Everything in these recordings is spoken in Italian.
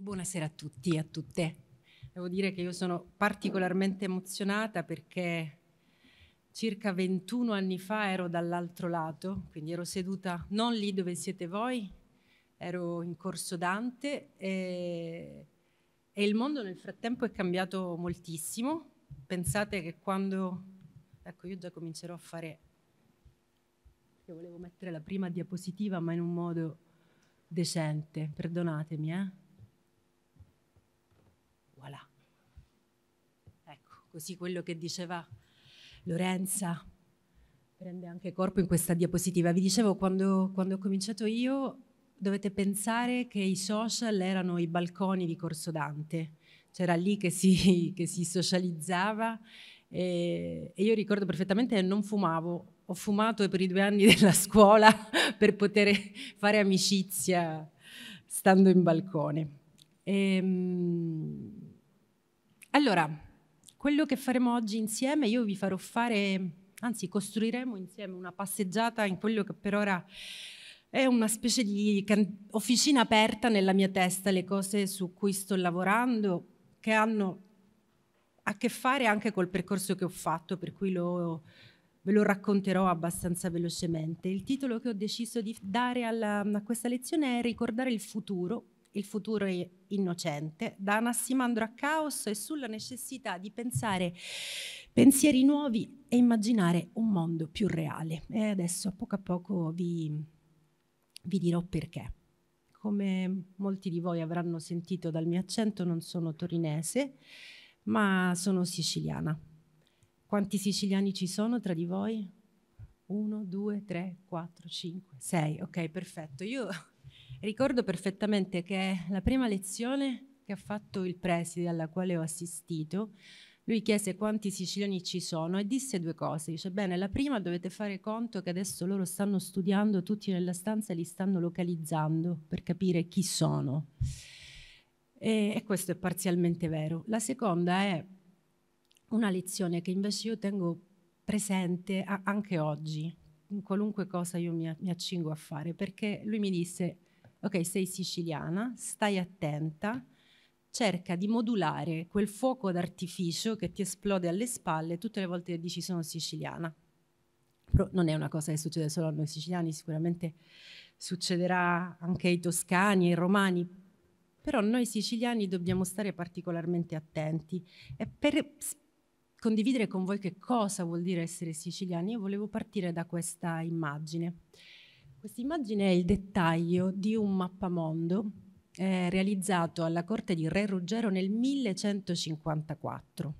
Buonasera a tutti e a tutte. Devo dire che io sono particolarmente emozionata perché circa 21 anni fa ero dall'altro lato, quindi ero seduta non lì dove siete voi, ero in corso Dante e, e il mondo nel frattempo è cambiato moltissimo. Pensate che quando... Ecco, io già comincerò a fare... Io volevo mettere la prima diapositiva ma in un modo decente, perdonatemi, eh? così quello che diceva Lorenza prende anche corpo in questa diapositiva. Vi dicevo, quando, quando ho cominciato io dovete pensare che i social erano i balconi di Corso Dante, c'era lì che si, che si socializzava e, e, io ricordo perfettamente che non fumavo, ho fumato per i due anni della scuola per poter fare amicizia stando in balcone. E, ehm, allora, quello che faremo oggi insieme, io vi farò fare, anzi costruiremo insieme una passeggiata in quello che per ora è una specie di officina aperta nella mia testa, le cose su cui sto lavorando, che hanno a che fare anche col percorso che ho fatto, per cui lo, ve lo racconterò abbastanza velocemente. Il titolo che ho deciso di dare alla, a questa lezione è Ricordare il futuro il futuro è innocente, da Anassimandro a Caos e sulla necessità di pensare pensieri nuovi e immaginare un mondo più reale. E adesso a poco a poco vi, vi dirò perché. Come molti di voi avranno sentito dal mio accento, non sono torinese, ma sono siciliana. Quanti siciliani ci sono tra di voi? Uno, due, tre, quattro, cinque, sei. Ok, perfetto. Io Ricordo perfettamente che la prima lezione che ha fatto il preside alla quale ho assistito, lui chiese quanti siciliani ci sono e disse due cose. Dice, bene, la prima dovete fare conto che adesso loro stanno studiando tutti nella stanza e li stanno localizzando per capire chi sono. E, e questo è parzialmente vero. La seconda è una lezione che invece io tengo presente anche oggi, in qualunque cosa io mi, mi accingo a fare, perché lui mi disse ok, sei siciliana, stai attenta, cerca di modulare quel fuoco d'artificio che ti esplode alle spalle tutte le volte che dici sono siciliana. Però non è una cosa che succede solo a noi siciliani, sicuramente succederà anche ai toscani, ai romani, però noi siciliani dobbiamo stare particolarmente attenti e per condividere con voi che cosa vuol dire essere siciliani, io volevo partire da questa immagine. Quest'immagine è il dettaglio di un mappamondo eh, realizzato alla corte di Re Ruggero nel 1154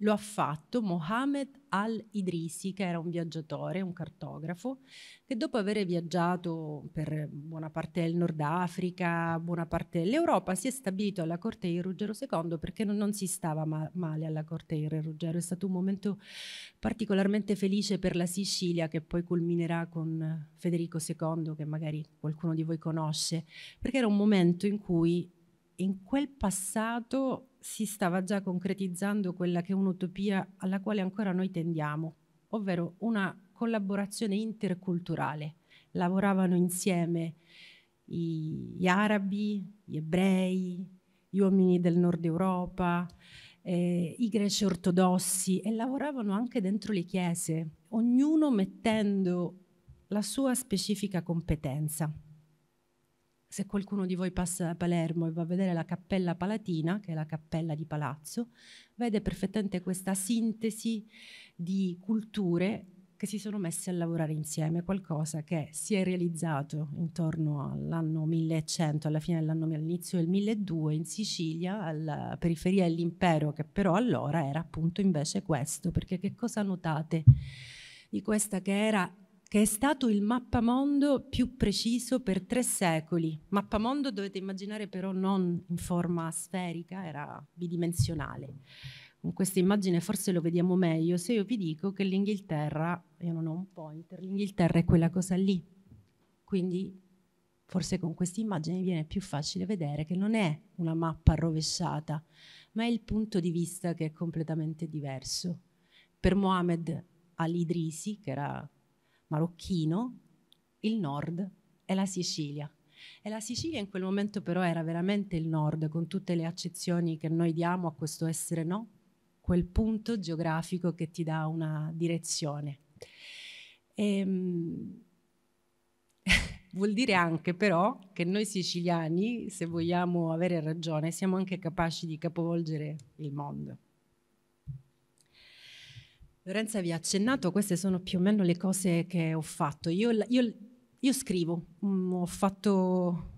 lo ha fatto Mohamed al-Idrisi, che era un viaggiatore, un cartografo, che dopo aver viaggiato per buona parte del Nord Africa, buona parte dell'Europa, si è stabilito alla corte di Ruggero II perché non, non si stava ma male alla corte di Re Ruggero. È stato un momento particolarmente felice per la Sicilia che poi culminerà con Federico II, che magari qualcuno di voi conosce, perché era un momento in cui in quel passato si stava già concretizzando quella che è un'utopia alla quale ancora noi tendiamo, ovvero una collaborazione interculturale. Lavoravano insieme gli arabi, gli ebrei, gli uomini del nord Europa, eh, i greci ortodossi e lavoravano anche dentro le chiese, ognuno mettendo la sua specifica competenza se qualcuno di voi passa a Palermo e va a vedere la Cappella Palatina, che è la cappella di palazzo, vede perfettamente questa sintesi di culture che si sono messe a lavorare insieme, qualcosa che si è realizzato intorno all'anno 1100, alla fine dell'anno, all'inizio del 1200 in Sicilia, alla periferia dell'impero, che però allora era appunto invece questo, perché che cosa notate di questa che era che è stato il mappamondo più preciso per tre secoli. Mappamondo dovete immaginare però non in forma sferica, era bidimensionale. Con questa immagine forse lo vediamo meglio se io vi dico che l'Inghilterra, io non ho un pointer, l'Inghilterra è quella cosa lì. Quindi forse con questa immagine viene più facile vedere che non è una mappa rovesciata, ma è il punto di vista che è completamente diverso. Per Mohammed al-Idrisi, che era marocchino, il nord e la Sicilia. E la Sicilia in quel momento però era veramente il nord, con tutte le accezioni che noi diamo a questo essere no, quel punto geografico che ti dà una direzione. E, ehm, vuol dire anche però che noi siciliani, se vogliamo avere ragione, siamo anche capaci di capovolgere il mondo. Lorenza vi ha accennato, queste sono più o meno le cose che ho fatto. Io, io, io scrivo, mm, ho fatto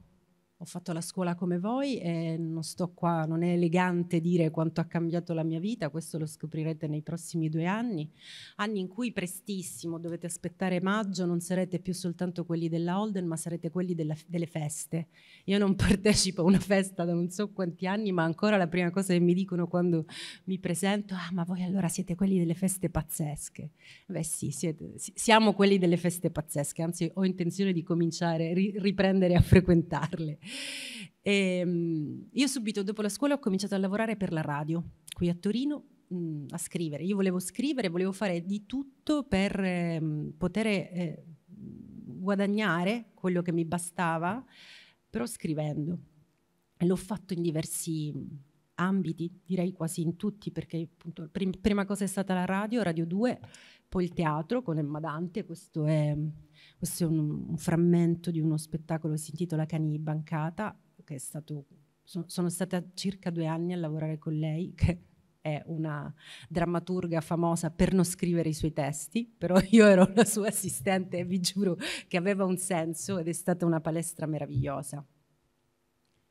ho fatto la scuola come voi e non sto qua, non è elegante dire quanto ha cambiato la mia vita, questo lo scoprirete nei prossimi due anni, anni in cui prestissimo dovete aspettare maggio, non sarete più soltanto quelli della Holden, ma sarete quelli della, delle feste. Io non partecipo a una festa da non so quanti anni, ma ancora la prima cosa che mi dicono quando mi presento, è ah ma voi allora siete quelli delle feste pazzesche. Beh sì, siete, siamo quelli delle feste pazzesche, anzi ho intenzione di cominciare, riprendere a frequentarle. E, ehm, io subito dopo la scuola ho cominciato a lavorare per la radio qui a Torino mh, mm, a scrivere. Io volevo scrivere, volevo fare di tutto per eh, poter eh, guadagnare quello che mi bastava, però scrivendo. L'ho fatto in diversi ambiti, direi quasi in tutti, perché appunto prim- prima cosa è stata la radio, Radio 2, poi il teatro con Emma Dante, questo è questo è un, un frammento di uno spettacolo che si intitola Cani di Bancata, che è stato, so, sono stata circa due anni a lavorare con lei, che è una drammaturga famosa per non scrivere i suoi testi, però io ero la sua assistente e vi giuro che aveva un senso ed è stata una palestra meravigliosa.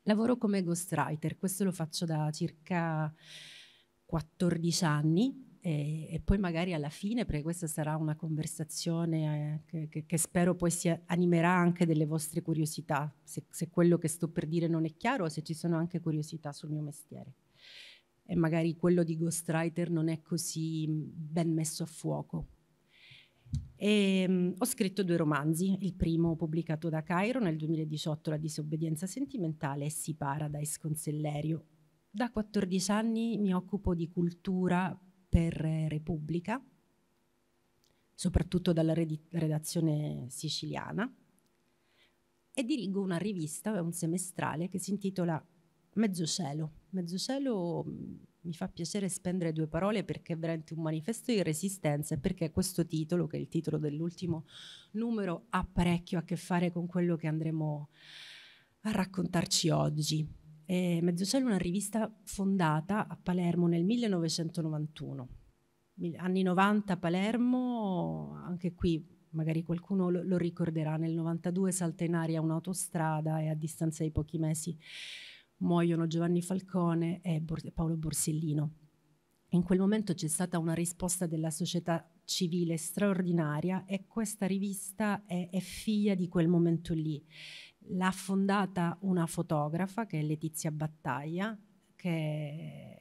Lavoro come ghostwriter, questo lo faccio da circa 14 anni e, e, poi magari alla fine, perché questa sarà una conversazione eh, che, che, spero poi si animerà anche delle vostre curiosità, se, se, quello che sto per dire non è chiaro o se ci sono anche curiosità sul mio mestiere. E magari quello di ghostwriter non è così mm, ben messo a fuoco. E, ehm, mh, ho scritto due romanzi, il primo pubblicato da Cairo nel 2018, La disobbedienza sentimentale, e Si Paradise con Sellerio. Da 14 anni mi occupo di cultura per Repubblica, soprattutto dalla redazione siciliana, e dirigo una rivista, un semestrale, che si intitola Mezzocelo. Mezzocelo mm, mi fa piacere spendere due parole perché è veramente un manifesto di resistenza e perché questo titolo, che è il titolo dell'ultimo numero, ha parecchio a che fare con quello che andremo a raccontarci oggi. Eh, Mezzocello è una rivista fondata a Palermo nel 1991. Anni 90 a Palermo, anche qui magari qualcuno lo, lo ricorderà, nel 92 salta in aria un'autostrada e a distanza di pochi mesi muoiono Giovanni Falcone e Bor- Paolo Borsellino. In quel momento c'è stata una risposta della società civile straordinaria e questa rivista è, è figlia di quel momento lì l'ha fondata una fotografa che è Letizia Battaglia, che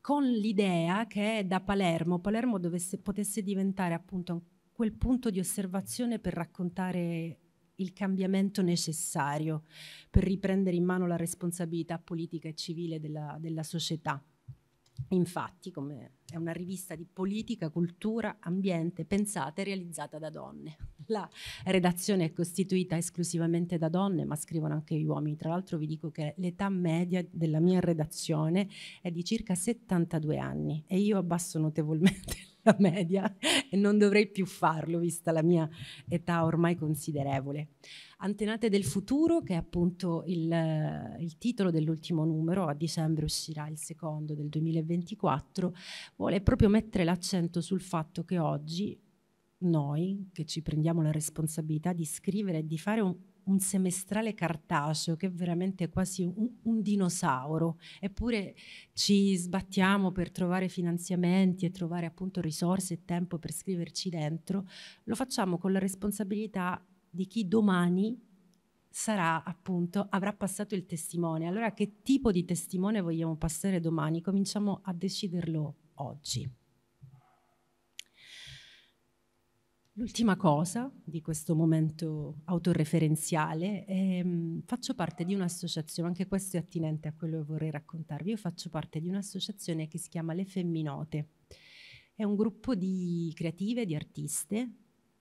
con l'idea che da Palermo, Palermo dovesse, potesse diventare appunto quel punto di osservazione per raccontare il cambiamento necessario per riprendere in mano la responsabilità politica e civile della, della società. Infatti, come è una rivista di politica, cultura, ambiente pensata e realizzata da donne la redazione è costituita esclusivamente da donne, ma scrivono anche gli uomini. Tra l'altro vi dico che l'età media della mia redazione è di circa 72 anni e io abbasso notevolmente la media e non dovrei più farlo vista la mia età ormai considerevole. Antenate del futuro, che è appunto il, il titolo dell'ultimo numero, a dicembre uscirà il secondo del 2024, vuole proprio mettere l'accento sul fatto che oggi noi che ci prendiamo la responsabilità di scrivere e di fare un, un semestrale cartaceo che è veramente quasi un, un, dinosauro, eppure ci sbattiamo per trovare finanziamenti e trovare appunto risorse e tempo per scriverci dentro, lo facciamo con la responsabilità di chi domani sarà appunto, avrà passato il testimone. Allora che tipo di testimone vogliamo passare domani? Cominciamo a deciderlo oggi. L'ultima cosa di questo momento autoreferenziale, è, ehm, faccio parte di un'associazione, anche questo è attinente a quello che vorrei raccontarvi, io faccio parte di un'associazione che si chiama Le Femminote, È un gruppo di creative, di artiste,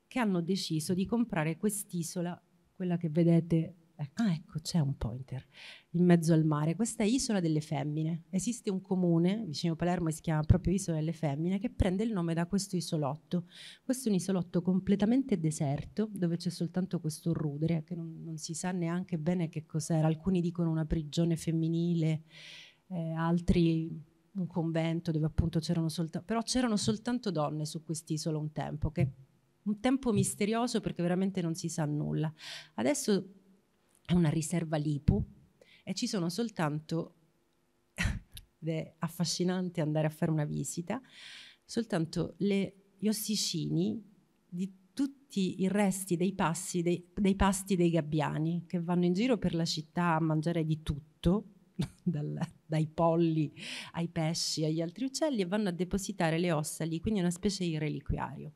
che hanno deciso di comprare quest'isola, quella che vedete eh, ah, ecco, c'è un pointer in mezzo al mare. Questa è Isola delle Femmine. Esiste un comune vicino a Palermo che si chiama proprio Isola delle Femmine che prende il nome da questo isolotto. Questo è un isolotto completamente deserto dove c'è soltanto questo rudere che non, non si sa neanche bene che cos'era. Alcuni dicono una prigione femminile, eh, altri un convento dove appunto c'erano soltanto... però c'erano soltanto donne su quest'isola un tempo che un tempo misterioso perché veramente non si sa nulla. Adesso è una riserva lipo e ci sono soltanto, ed è affascinante andare a fare una visita, soltanto le, gli ossicini di tutti i resti dei, passi, dei, dei, pasti dei gabbiani che vanno in giro per la città a mangiare di tutto, dal, dai polli ai pesci agli altri uccelli e vanno a depositare le ossa lì, quindi è una specie di reliquiario.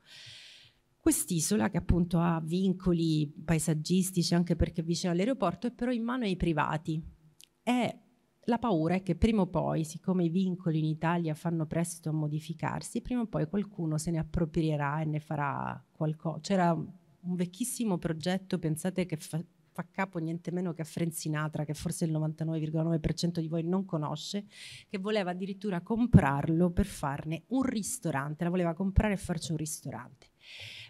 Quest'isola, che appunto ha vincoli paesaggistici anche perché è vicino all'aeroporto, è però in mano ai privati. E la paura è che prima o poi, siccome i vincoli in Italia fanno presto a modificarsi, prima o poi qualcuno se ne approprierà e ne farà qualcosa. C'era un vecchissimo progetto, pensate che fa, fa capo niente meno che a Frenzinatra, che forse il 99,9% di voi non conosce, che voleva addirittura comprarlo per farne un ristorante, la voleva comprare e farci un ristorante.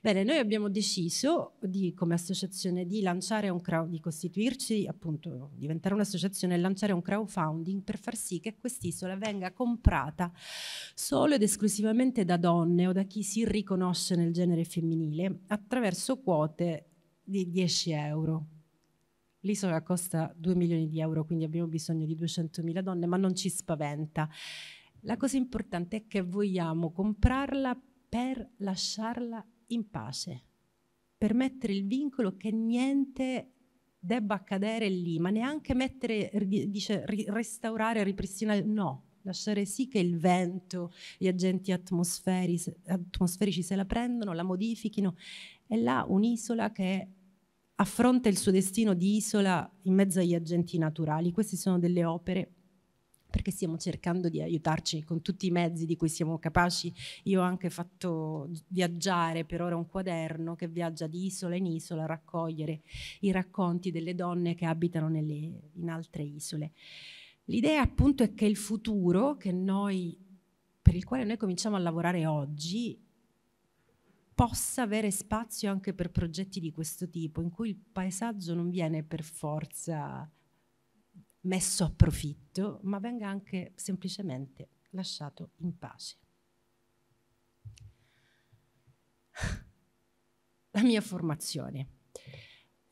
Bene, noi abbiamo deciso di, come associazione di lanciare un crowd, di costituirci, appunto, diventare un'associazione e lanciare un crowdfunding per far sì che quest'isola venga comprata solo ed esclusivamente da donne o da chi si riconosce nel genere femminile attraverso quote di 10 euro L'isola costa 2 milioni di euro, quindi abbiamo bisogno di 200 mila donne, ma non ci spaventa. La cosa importante è che vogliamo comprarla per lasciarla in pace, per mettere il vincolo che niente debba accadere lì, ma neanche mettere, dice, restaurare, ripristinare, no, lasciare sì che il vento, gli agenti atmosferici, atmosferici se la prendano, la modifichino. È là un'isola che affronta il suo destino di isola in mezzo agli agenti naturali. Queste sono delle opere perché stiamo cercando di aiutarci con tutti i mezzi di cui siamo capaci. Io ho anche fatto viaggiare per ora un quaderno che viaggia di isola in isola a raccogliere i racconti delle donne che abitano nelle, in altre isole. L'idea appunto è che il futuro che noi, per il quale noi cominciamo a lavorare oggi possa avere spazio anche per progetti di questo tipo, in cui il paesaggio non viene per forza messo a profitto, ma venga anche semplicemente lasciato in pace. La mia formazione.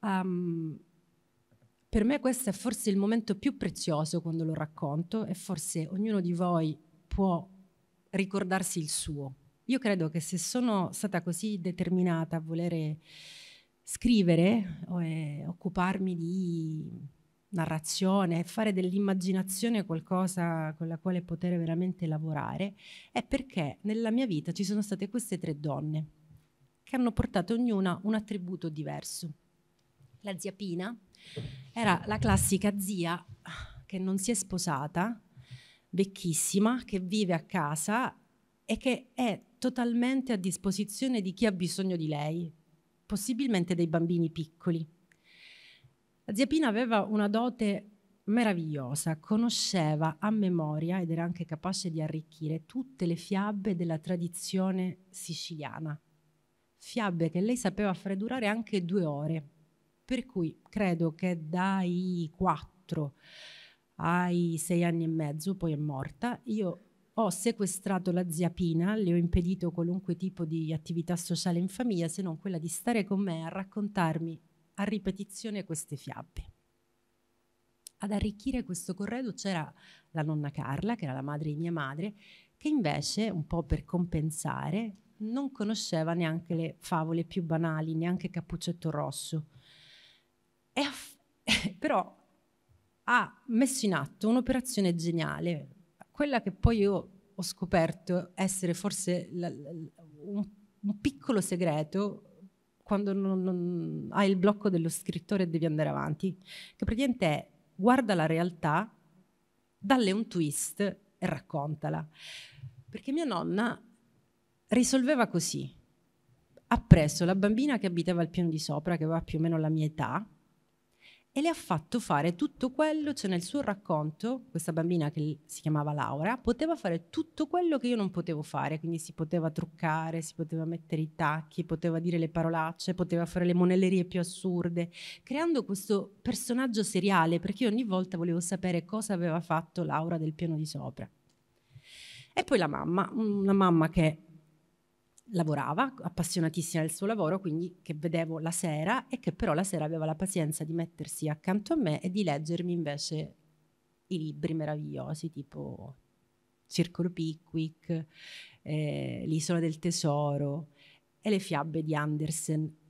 Um, per me questo è forse il momento più prezioso quando lo racconto e forse ognuno di voi può ricordarsi il suo. Io credo che se sono stata così determinata a volere scrivere o eh, occuparmi di narrazione e fare dell'immaginazione qualcosa con la quale poter veramente lavorare è perché nella mia vita ci sono state queste tre donne che hanno portato ognuna un attributo diverso. La zia Pina era la classica zia che non si è sposata, vecchissima, che vive a casa e che è totalmente a disposizione di chi ha bisogno di lei, possibilmente dei bambini piccoli. La zia Pina aveva una dote meravigliosa, conosceva a memoria ed era anche capace di arricchire tutte le fiabe della tradizione siciliana, fiabe che lei sapeva durare anche due ore, per cui credo che dai quattro ai sei anni e mezzo, poi è morta, io ho sequestrato la zia Pina, le ho impedito qualunque tipo di attività sociale in famiglia, se non quella di stare con me a raccontarmi a ripetizione queste fiabe. Ad arricchire questo corredo c'era la nonna Carla, che era la madre di mia madre, che invece, un po' per compensare, non conosceva neanche le favole più banali, neanche Cappuccetto Rosso. E però ha messo in atto un'operazione geniale, quella che poi io ho scoperto essere forse la, la, un, un piccolo segreto quando non, non hai il blocco dello scrittore e devi andare avanti, che praticamente è guarda la realtà, dalle un twist e raccontala. Perché mia nonna risolveva così. Ha preso la bambina che abitava al piano di sopra, che aveva più o meno la mia età, e le ha fatto fare tutto quello, cioè nel suo racconto, questa bambina che si chiamava Laura, poteva fare tutto quello che io non potevo fare, quindi si poteva truccare, si poteva mettere i tacchi, poteva dire le parolacce, poteva fare le monellerie più assurde, creando questo personaggio seriale, perché io ogni volta volevo sapere cosa aveva fatto Laura del piano di sopra. E poi la mamma, una mamma che lavorava, appassionatissima del suo lavoro, quindi che vedevo la sera e che però la sera aveva la pazienza di mettersi accanto a me e di leggermi invece i libri meravigliosi tipo Circolo Pickwick, eh, L'isola del tesoro e le fiabe di Andersen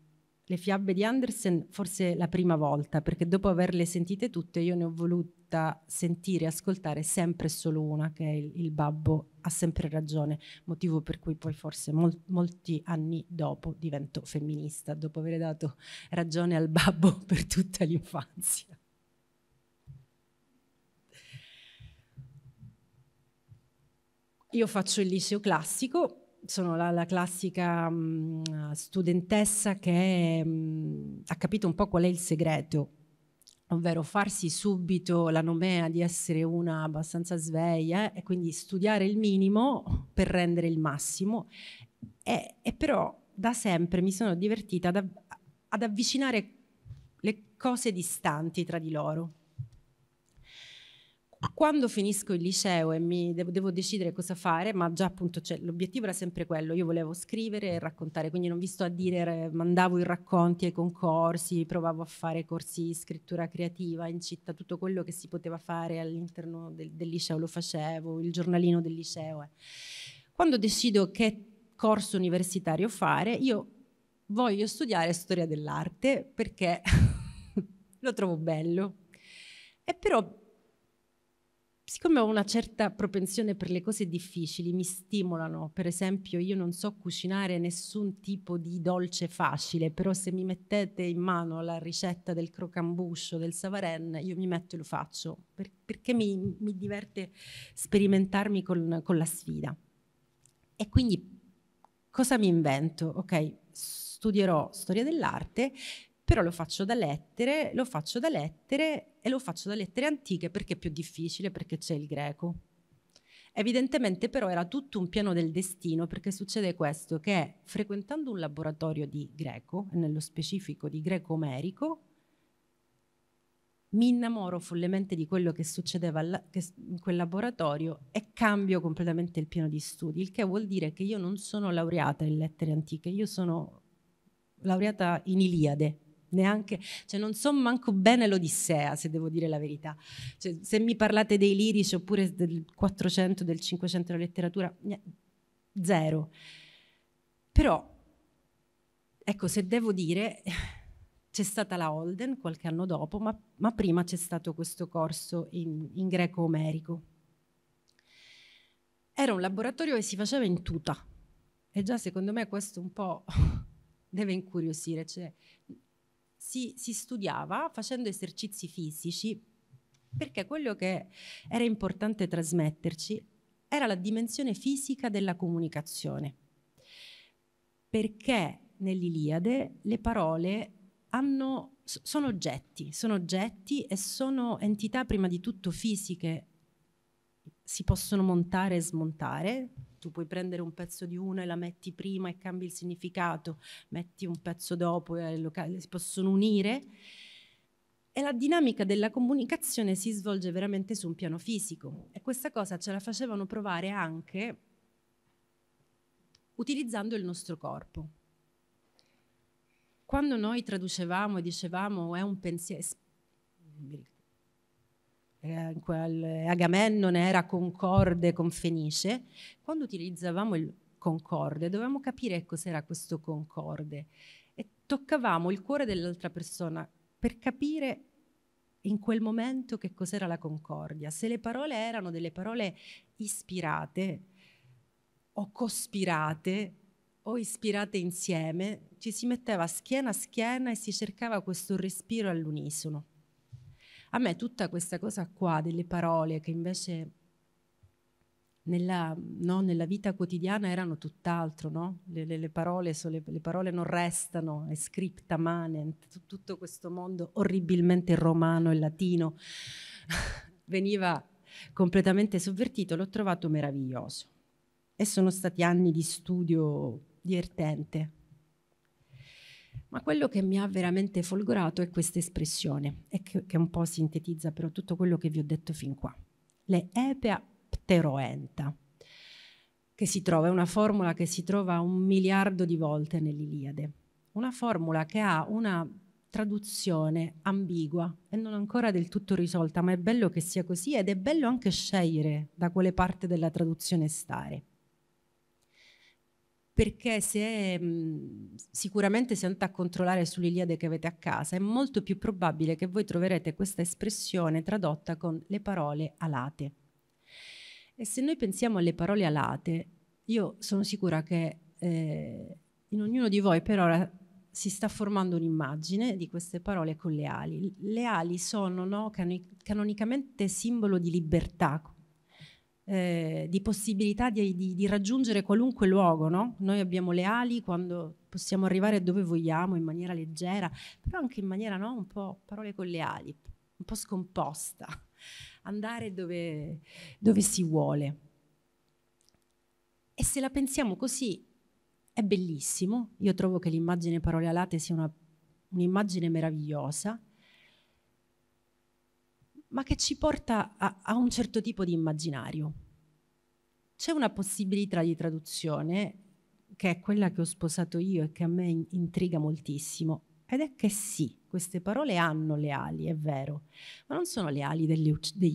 le fiabe di Andersen forse la prima volta, perché dopo averle sentite tutte io ne ho voluta sentire, e ascoltare sempre solo una, che è il, il babbo ha sempre ragione, motivo per cui poi forse mol, molti anni dopo divento femminista, dopo aver dato ragione al babbo per tutta l'infanzia. Io faccio il liceo classico, sono la, la classica mh, mm, studentessa che mh, mm, ha capito un po' qual è il segreto, ovvero farsi subito la nomea di essere una abbastanza sveglia e quindi studiare il minimo per rendere il massimo. E, e però da sempre mi sono divertita ad, av ad avvicinare le cose distanti tra di loro quando finisco il liceo e mi devo, devo decidere cosa fare, ma già appunto cioè, l'obiettivo era sempre quello, io volevo scrivere e raccontare, quindi non vi sto a dire, mandavo i racconti ai concorsi, provavo a fare corsi di scrittura creativa in città, tutto quello che si poteva fare all'interno del, del liceo lo facevo, il giornalino del liceo. Quando decido che corso universitario fare, io voglio studiare storia dell'arte perché lo trovo bello. E però siccome ho una certa propensione per le cose difficili, mi stimolano. Per esempio, io non so cucinare nessun tipo di dolce facile, però se mi mettete in mano la ricetta del crocambuscio, del savaren, io mi metto e lo faccio, per, perché mi, mi, diverte sperimentarmi con, con la sfida. E quindi cosa mi invento? Ok, studierò storia dell'arte, però lo faccio da lettere, lo faccio da lettere e lo faccio da lettere antiche perché è più difficile, perché c'è il greco. Evidentemente però era tutto un piano del destino perché succede questo, che frequentando un laboratorio di greco, nello specifico di greco omerico, mi innamoro follemente di quello che succedeva in quel laboratorio e cambio completamente il piano di studi, il che vuol dire che io non sono laureata in lettere antiche, io sono laureata in Iliade, neanche, cioè non so manco bene l'Odissea, se devo dire la verità. Cioè, se mi parlate dei lirici oppure del 400, del 500 della letteratura, zero. Però, ecco, se devo dire, c'è stata la Holden qualche anno dopo, ma, ma prima c'è stato questo corso in, in greco omerico. Era un laboratorio che si faceva in tuta. E già secondo me questo un po' deve incuriosire. Cioè, si, si studiava facendo esercizi fisici perché quello che era importante trasmetterci era la dimensione fisica della comunicazione. Perché nell'Iliade le parole hanno, sono oggetti, sono oggetti e sono entità prima di tutto fisiche, si possono montare e smontare, tu puoi prendere un pezzo di una e la metti prima e cambi il significato, metti un pezzo dopo e lo, si possono unire. E la dinamica della comunicazione si svolge veramente su un piano fisico e questa cosa ce la facevano provare anche utilizzando il nostro corpo. Quando noi traducevamo e dicevamo è un pensiero, eh, quel Agamennone era concorde con Fenice, quando utilizzavamo il concorde dovevamo capire cos'era ecco, questo concorde e toccavamo il cuore dell'altra persona per capire in quel momento che cos'era la concordia, se le parole erano delle parole ispirate o cospirate o ispirate insieme, ci si metteva schiena a schiena e si cercava questo respiro all'unisono. A me tutta questa cosa qua delle parole che invece nella, no, nella vita quotidiana erano tutt'altro, no? le, le, le, parole, so, le, parole, non restano, è scripta manent, tutto questo mondo orribilmente romano e latino veniva completamente sovvertito, l'ho trovato meraviglioso. E sono stati anni di studio divertente, ma quello che mi ha veramente folgorato è questa espressione, e che, che un po' sintetizza però tutto quello che vi ho detto fin qua. Le epea pteroenta, che si trova, è una formula che si trova un miliardo di volte nell'Iliade, una formula che ha una traduzione ambigua e non ancora del tutto risolta, ma è bello che sia così ed è bello anche scegliere da quale parte della traduzione stare perché se, mh, mm, sicuramente se andate a controllare sull'Iliade che avete a casa è molto più probabile che voi troverete questa espressione tradotta con le parole alate. E se noi pensiamo alle parole alate, io sono sicura che eh, in ognuno di voi per ora si sta formando un'immagine di queste parole con le ali. Le ali sono no, canonicamente simbolo di libertà, eh, di possibilità di, di, di, raggiungere qualunque luogo, no? Noi abbiamo le ali quando possiamo arrivare dove vogliamo in maniera leggera, però anche in maniera no, un po' parole con le ali, un po' scomposta, andare dove, dove si vuole. E se la pensiamo così è bellissimo, io trovo che l'immagine parole alate sia una, un'immagine meravigliosa ma che ci porta a, a un certo tipo di immaginario. C'è una possibilità di traduzione che è quella che ho sposato io e che a me intriga moltissimo, ed è che sì, queste parole hanno le ali, è vero, ma non sono le ali degli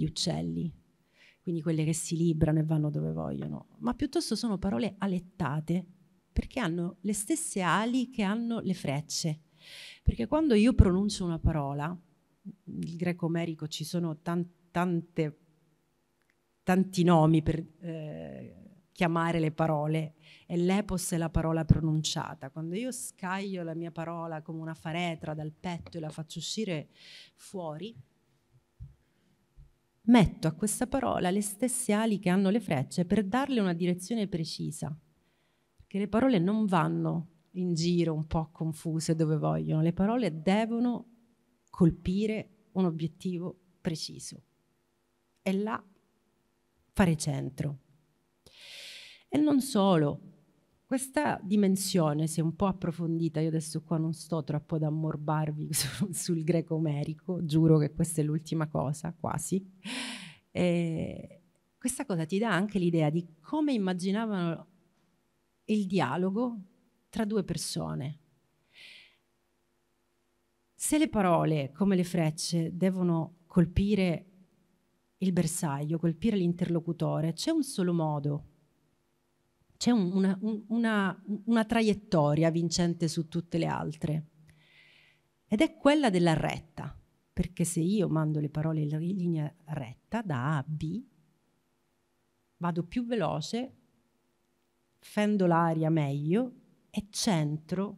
uccelli, quindi quelle che si librano e vanno dove vogliono, ma piuttosto sono parole alettate, perché hanno le stesse ali che hanno le frecce. Perché quando io pronuncio una parola, il greco omerico ci sono tan, tante, tanti nomi per eh, chiamare le parole e l'epos è la parola pronunciata. Quando io scaglio la mia parola come una faretra dal petto e la faccio uscire fuori, metto a questa parola le stesse ali che hanno le frecce per darle una direzione precisa, perché le parole non vanno in giro un po' confuse dove vogliono, le parole devono colpire un obiettivo preciso e là fare centro. E non solo, questa dimensione se un po' approfondita, io adesso qua non sto troppo ad ammorbarvi sul greco omerico, giuro che questa è l'ultima cosa, quasi. E questa cosa ti dà anche l'idea di come immaginavano il dialogo tra due persone. Se le parole, come le frecce, devono colpire il bersaglio, colpire l'interlocutore, c'è un solo modo, c'è un, una, un, una, una traiettoria vincente su tutte le altre ed è quella della retta, perché se io mando le parole in linea retta da A a B, vado più veloce, fendo l'aria meglio e centro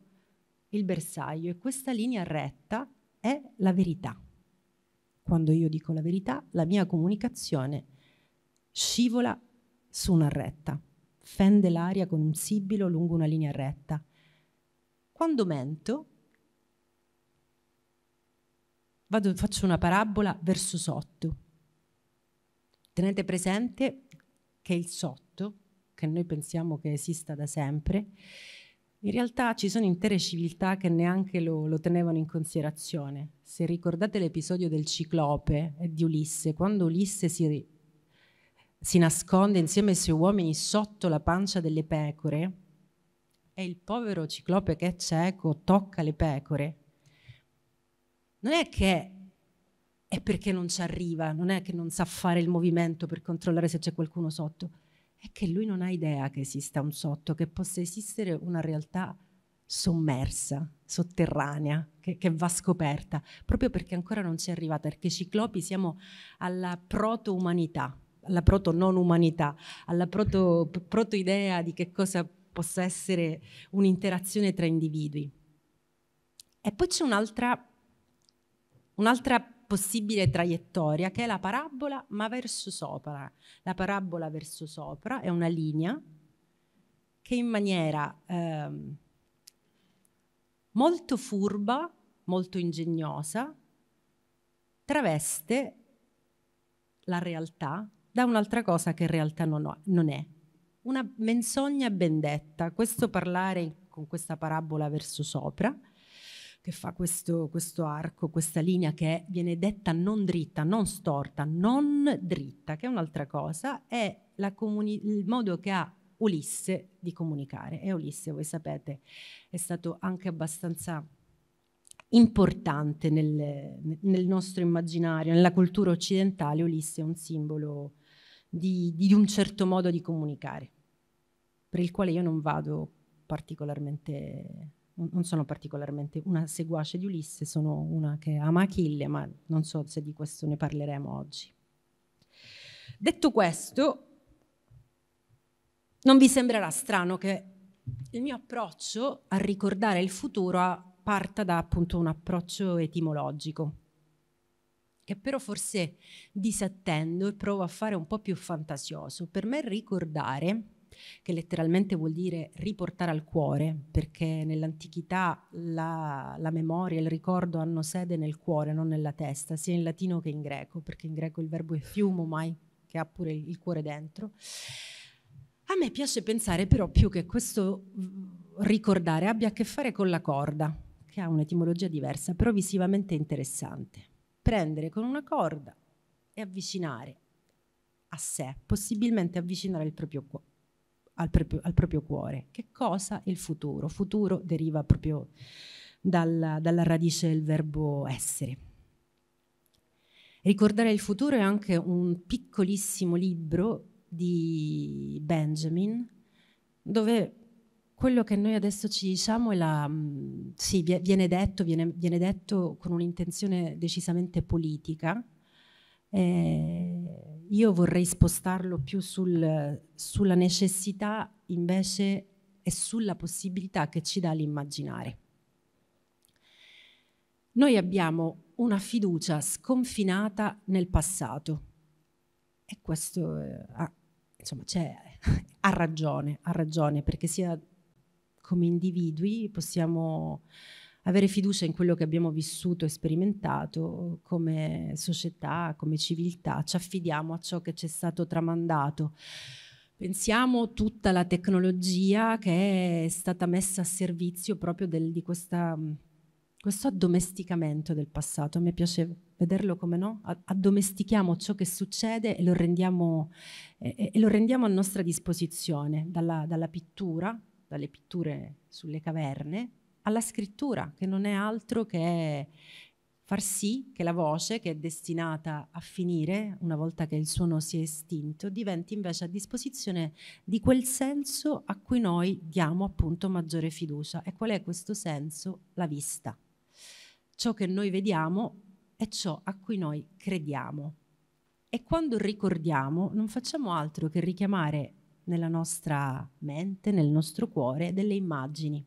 il bersaglio e questa linea retta è la verità. Quando io dico la verità, la mia comunicazione scivola su una retta, fende l'aria con un sibilo lungo una linea retta. Quando mento, vado, faccio una parabola verso sotto. Tenete presente che il sotto, che noi pensiamo che esista da sempre, in realtà ci sono intere civiltà che neanche lo, lo tenevano in considerazione. Se ricordate l'episodio del ciclope e di Ulisse, quando Ulisse si, si nasconde insieme ai suoi uomini sotto la pancia delle pecore e il povero ciclope che è cieco tocca le pecore, non è che è perché non ci arriva, non è che non sa fare il movimento per controllare se c'è qualcuno sotto, è che lui non ha idea che esista un sotto, che possa esistere una realtà sommersa, sotterranea, che, che, va scoperta, proprio perché ancora non ci è arrivata, perché ciclopi siamo alla proto-umanità, alla proto-non-umanità, alla proto-idea di che cosa possa essere un'interazione tra individui. E poi c'è un'altra, un'altra possibile traiettoria che è la parabola ma verso sopra. La parabola verso sopra è una linea che in maniera ehm, molto furba, molto ingegnosa, traveste la realtà da un'altra cosa che in realtà non, ho, non è. Una menzogna ben detta, questo parlare con questa parabola verso sopra che fa questo, questo arco, questa linea che viene detta non dritta, non storta, non dritta, che è un'altra cosa, è comuni- il modo che ha Ulisse di comunicare. E Ulisse, voi sapete, è stato anche abbastanza importante nel, nel, nostro immaginario, nella cultura occidentale, Ulisse è un simbolo di, di, un certo modo di comunicare, per il quale io non vado particolarmente non sono particolarmente una seguace di Ulisse, sono una che ama Achille, ma non so se di questo ne parleremo oggi. Detto questo, non vi sembrerà strano che il mio approccio a ricordare il futuro parta da appunto un approccio etimologico, che però forse disattendo e provo a fare un po' più fantasioso. Per me ricordare che letteralmente vuol dire riportare al cuore, perché nell'antichità la, la memoria e il ricordo hanno sede nel cuore, non nella testa, sia in latino che in greco, perché in greco il verbo è fiumo, mai, che ha pure il cuore dentro. A me piace pensare però più che questo ricordare abbia a che fare con la corda, che ha un'etimologia diversa, però visivamente interessante. Prendere con una corda e avvicinare a sé, possibilmente avvicinare il proprio cuore al, proprio, al proprio cuore. Che cosa? Il futuro. Futuro deriva proprio dalla, dalla radice del verbo essere. Ricordare il futuro è anche un piccolissimo libro di Benjamin dove quello che noi adesso ci diciamo è la, mm, sì, viene, detto, viene, viene detto con un'intenzione decisamente politica. Eh, io vorrei spostarlo più sul, sulla necessità invece e sulla possibilità che ci dà l'immaginare. Noi abbiamo una fiducia sconfinata nel passato e questo eh, ha, insomma, cioè, ha ragione, ha ragione perché sia come individui possiamo avere fiducia in quello che abbiamo vissuto e sperimentato come società, come civiltà, ci affidiamo a ciò che ci è stato tramandato. Pensiamo tutta la tecnologia che è stata messa a servizio proprio del, di questa, questo addomesticamento del passato. A me piace vederlo come no, addomestichiamo ciò che succede e lo rendiamo, eh, e lo rendiamo a nostra disposizione, dalla, dalla pittura, dalle pitture sulle caverne, alla scrittura, che non è altro che far sì che la voce che è destinata a finire, una volta che il suono si è estinto, diventi invece a disposizione di quel senso a cui noi diamo appunto maggiore fiducia. E qual è questo senso? La vista. Ciò che noi vediamo è ciò a cui noi crediamo. E quando ricordiamo non facciamo altro che richiamare nella nostra mente, nel nostro cuore, delle immagini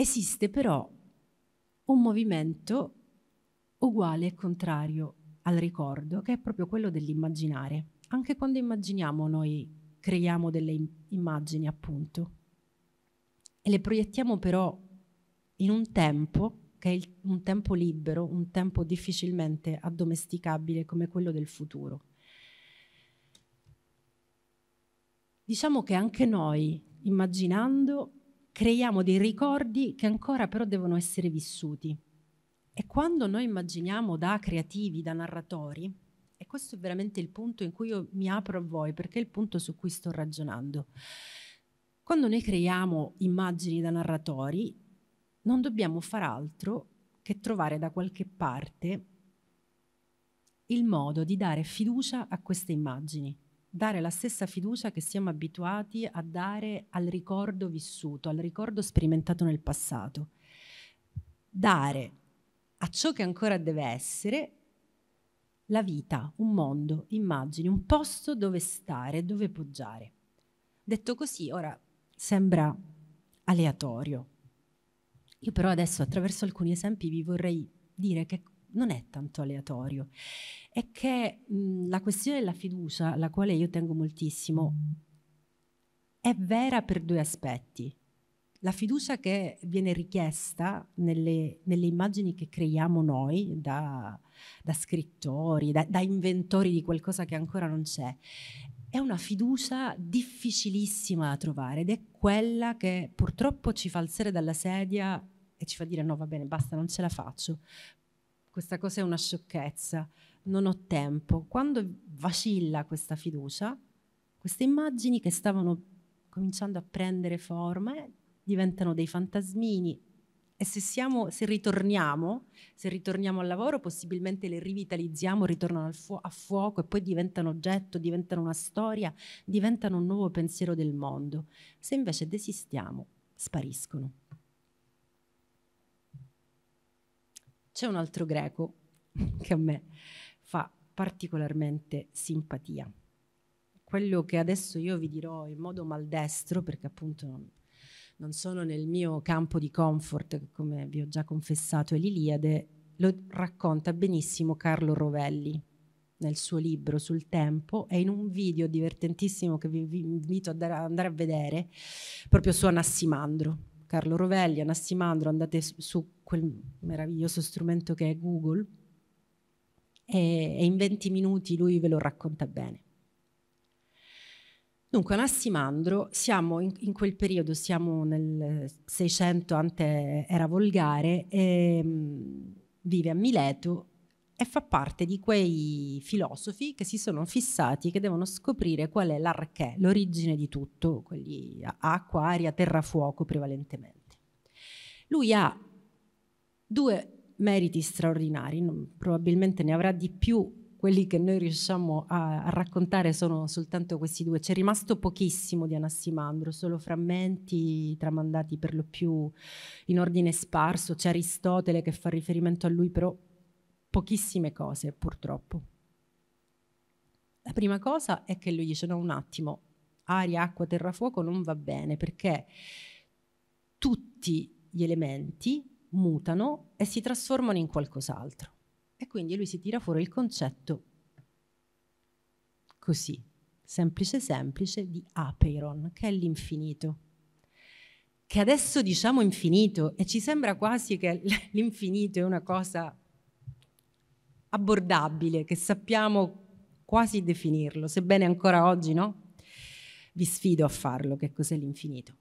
Esiste però un movimento uguale e contrario al ricordo, che è proprio quello dell'immaginare. Anche quando immaginiamo noi creiamo delle immagini, appunto, e le proiettiamo però in un tempo che è il, un tempo libero, un tempo difficilmente addomesticabile come quello del futuro. Diciamo che anche noi, immaginando, creiamo dei ricordi che ancora però devono essere vissuti. E quando noi immaginiamo da creativi, da narratori, e questo è veramente il punto in cui io mi apro a voi, perché è il punto su cui sto ragionando. Quando noi creiamo immagini da narratori, non dobbiamo far altro che trovare da qualche parte il modo di dare fiducia a queste immagini dare la stessa fiducia che siamo abituati a dare al ricordo vissuto, al ricordo sperimentato nel passato. Dare a ciò che ancora deve essere la vita, un mondo, immagini, un posto dove stare, dove poggiare. Detto così, ora sembra aleatorio. Io però adesso attraverso alcuni esempi vi vorrei dire che non è tanto aleatorio, è che mh, mhmm, la questione della fiducia, alla quale io tengo moltissimo, è vera per due aspetti. La fiducia che viene richiesta nelle, nelle immagini che creiamo noi da, da scrittori, da, da inventori di qualcosa che ancora non c'è, è una fiducia difficilissima da trovare ed è quella che purtroppo ci fa alzare dalla sedia e ci fa dire no va bene basta non ce la faccio questa cosa è una sciocchezza, non ho tempo. Quando vacilla questa fiducia, queste immagini che stavano cominciando a prendere forma eh, diventano dei fantasmini e se, siamo, se, ritorniamo, se ritorniamo al lavoro, possibilmente le rivitalizziamo, ritornano fu a fuoco e poi diventano oggetto, diventano una storia, diventano un nuovo pensiero del mondo. Se invece desistiamo, spariscono. C'è un altro greco che a me fa particolarmente simpatia. Quello che adesso io vi dirò in modo maldestro, perché appunto non, sono nel mio campo di comfort, come vi ho già confessato, è l'Iliade, lo racconta benissimo Carlo Rovelli nel suo libro sul tempo e in un video divertentissimo che vi, vi invito ad andare a vedere proprio su Anassimandro Carlo Rovelli, Anassimandro, andate su, quel meraviglioso strumento che è Google e, in 20 minuti lui ve lo racconta bene. Dunque, Anassimandro, siamo in, in, quel periodo, siamo nel 600 ante era volgare, e, mm, vive a Mileto e fa parte di quei filosofi che si sono fissati, che devono scoprire qual è l'archè, l'origine di tutto, quelli acqua, aria, terra, fuoco prevalentemente. Lui ha due meriti straordinari, probabilmente ne avrà di più, quelli che noi riusciamo a, a raccontare sono soltanto questi due, c'è rimasto pochissimo di Anassimandro, solo frammenti tramandati per lo più in ordine sparso, c'è Aristotele che fa riferimento a lui però pochissime cose, purtroppo. La prima cosa è che lui dice, no, un attimo, aria, acqua, terra, fuoco non va bene perché tutti gli elementi mutano e si trasformano in qualcos'altro. E quindi lui si tira fuori il concetto così, semplice semplice, di Aperon, che è l'infinito. Che adesso diciamo infinito e ci sembra quasi che l'infinito è una cosa abbordabile, che sappiamo quasi definirlo, sebbene ancora oggi no, vi sfido a farlo, che cos'è l'infinito.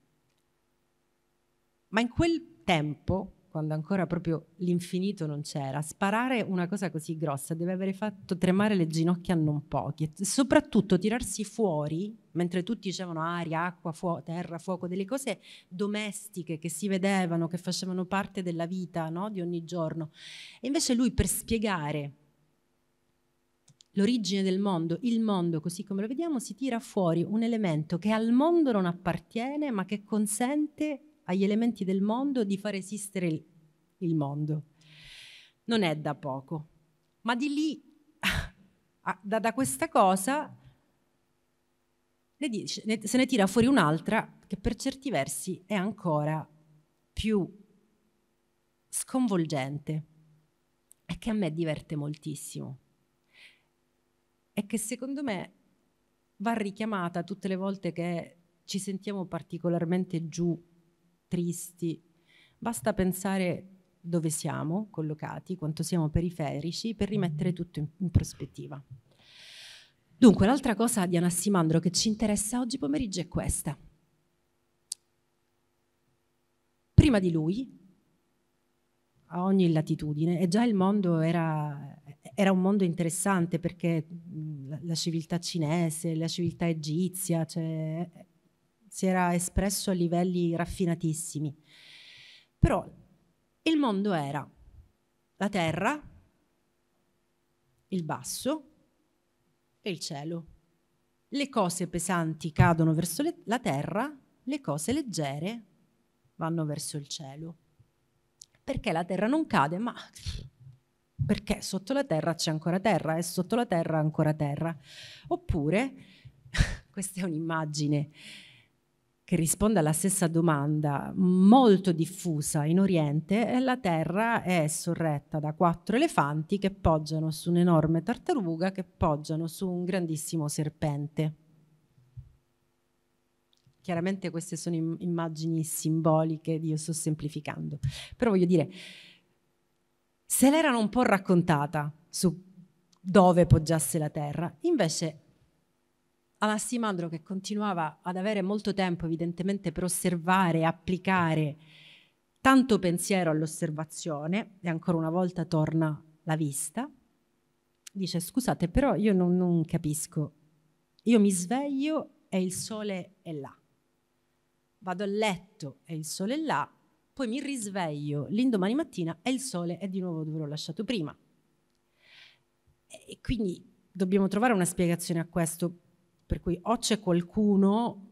Ma in quel tempo quando ancora proprio l'infinito non c'era, sparare una cosa così grossa deve avere fatto tremare le ginocchia a non pochi, e soprattutto tirarsi fuori, mentre tutti dicevano aria, acqua, fuoco, terra, fuoco, delle cose domestiche che si vedevano, che facevano parte della vita no? di ogni giorno. E invece lui per spiegare l'origine del mondo, il mondo così come lo vediamo, si tira fuori un elemento che al mondo non appartiene ma che consente agli elementi del mondo di far esistere il mondo. Non è da poco, ma di lì, da, da questa cosa, ne dice, ne, se ne tira fuori un'altra che per certi versi è ancora più sconvolgente e che a me diverte moltissimo e che secondo me va richiamata tutte le volte che ci sentiamo particolarmente giù tristi. Basta pensare dove siamo collocati, quanto siamo periferici, per rimettere tutto in, in prospettiva. Dunque, l'altra cosa di Anassimandro che ci interessa oggi pomeriggio è questa. Prima di lui, a ogni latitudine, e già il mondo era, era un mondo interessante perché la civiltà cinese, la civiltà egizia, cioè, si era espresso a livelli raffinatissimi. Però il mondo era la terra, il basso e il cielo. Le cose pesanti cadono verso le, la terra, le cose leggere vanno verso il cielo. Perché la terra non cade, ma perché sotto la terra c'è ancora terra e sotto la terra ancora terra. Oppure, questa è un'immagine, che risponde alla stessa domanda molto diffusa in Oriente, eh, la Terra è sorretta da quattro elefanti che poggiano su un'enorme tartaruga che poggiano su un grandissimo serpente. Chiaramente queste sono immagini simboliche, io sto semplificando, però voglio dire, se l'erano un po' raccontata su dove poggiasse la Terra, invece a Massimandro che continuava ad avere molto tempo evidentemente per osservare applicare tanto pensiero all'osservazione, e ancora una volta torna la vista, dice scusate però io non, non capisco, io mi sveglio e il sole è là, vado a letto e il sole è là, poi mi risveglio l'indomani mattina e il sole è di nuovo dove l'ho lasciato prima. E quindi dobbiamo trovare una spiegazione a questo per cui o c'è qualcuno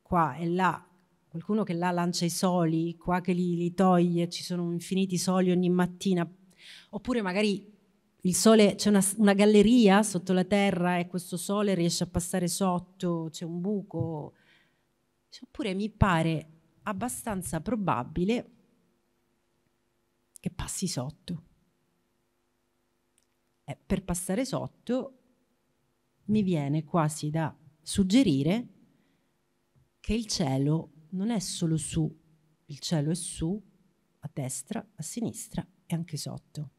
qua e là, qualcuno che là lancia i soli, qua che li, li toglie, ci sono infiniti soli ogni mattina, oppure magari il sole, c'è una, una, galleria sotto la terra e questo sole riesce a passare sotto, c'è un buco, cioè, oppure mi pare abbastanza probabile che passi sotto. Eh, per passare sotto mi viene quasi da suggerire che il cielo non è solo su, il cielo è su, a destra, a sinistra e anche sotto.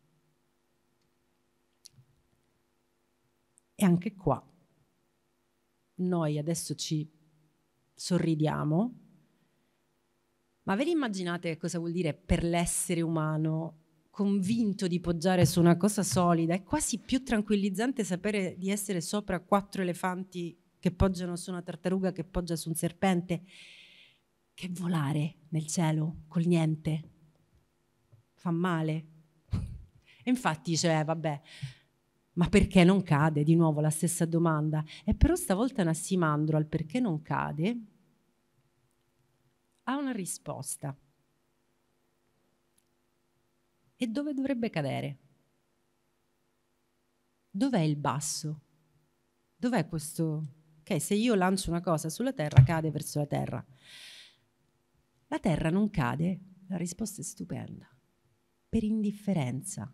E anche qua noi adesso ci sorridiamo, ma ve li immaginate cosa vuol dire per l'essere umano convinto di poggiare su una cosa solida, è quasi più tranquillizzante sapere di essere sopra quattro elefanti che poggiano su una tartaruga che poggia su un serpente, che volare nel cielo col niente. Fa male. E infatti dice, eh, vabbè, ma perché non cade? Di nuovo la stessa domanda. E però stavolta Nassimandro al perché non cade ha una risposta e dove dovrebbe cadere? Dov'è il basso? Dov'è questo? Ok, se io lancio una cosa sulla terra, cade verso la terra. La terra non cade, la risposta è stupenda, per indifferenza.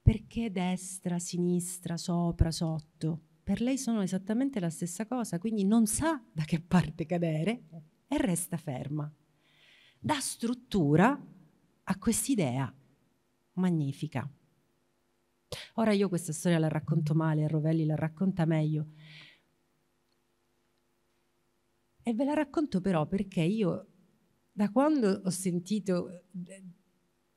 Perché destra, sinistra, sopra, sotto? Per lei sono esattamente la stessa cosa, quindi non sa da che parte cadere e resta ferma. Dà struttura a quest'idea magnifica. Ora io questa storia la racconto male, Rovelli la racconta meglio. E ve la racconto però perché io, da quando ho sentito eh,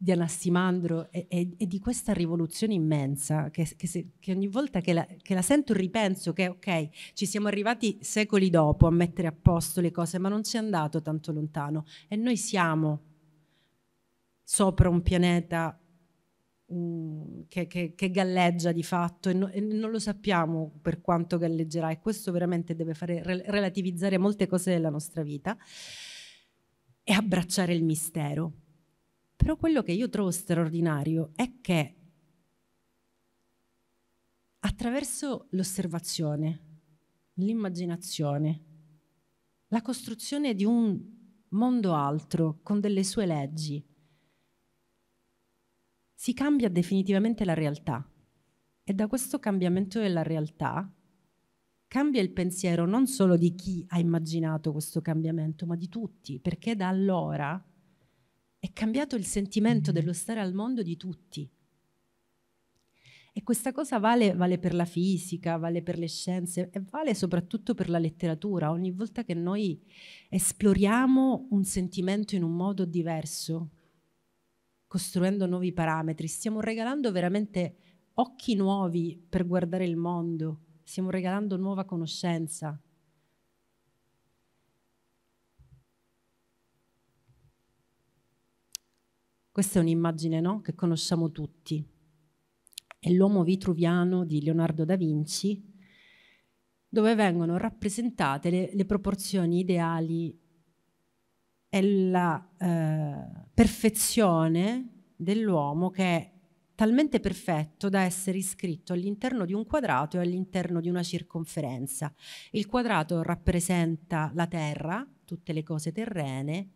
di Anassimandro e, e, e, di questa rivoluzione immensa che, che, se, che ogni volta che la, che la, sento ripenso che ok, ci siamo arrivati secoli dopo a mettere a posto le cose, ma non ci è andato tanto lontano e noi siamo sopra un pianeta Mm, che, che, che, galleggia di fatto e, no, e, non lo sappiamo per quanto galleggerà e questo veramente deve fare re relativizzare molte cose della nostra vita e abbracciare il mistero. Però quello che io trovo straordinario è che attraverso l'osservazione, l'immaginazione, la costruzione di un mondo altro con delle sue leggi, si cambia definitivamente la realtà e da questo cambiamento della realtà cambia il pensiero non solo di chi ha immaginato questo cambiamento, ma di tutti, perché da allora è cambiato il sentimento dello stare al mondo di tutti. E questa cosa vale, vale, per la fisica, vale per le scienze e vale soprattutto per la letteratura. Ogni volta che noi esploriamo un sentimento in un modo diverso, costruendo nuovi parametri, stiamo regalando veramente occhi nuovi per guardare il mondo, stiamo regalando nuova conoscenza. Questa è un'immagine no? che conosciamo tutti. È l'uomo vitruviano di Leonardo da Vinci, dove vengono rappresentate le, le proporzioni ideali è la eh, perfezione dell'uomo che è talmente perfetto da essere iscritto all'interno di un quadrato e all'interno di una circonferenza. Il quadrato rappresenta la terra, tutte le cose terrene,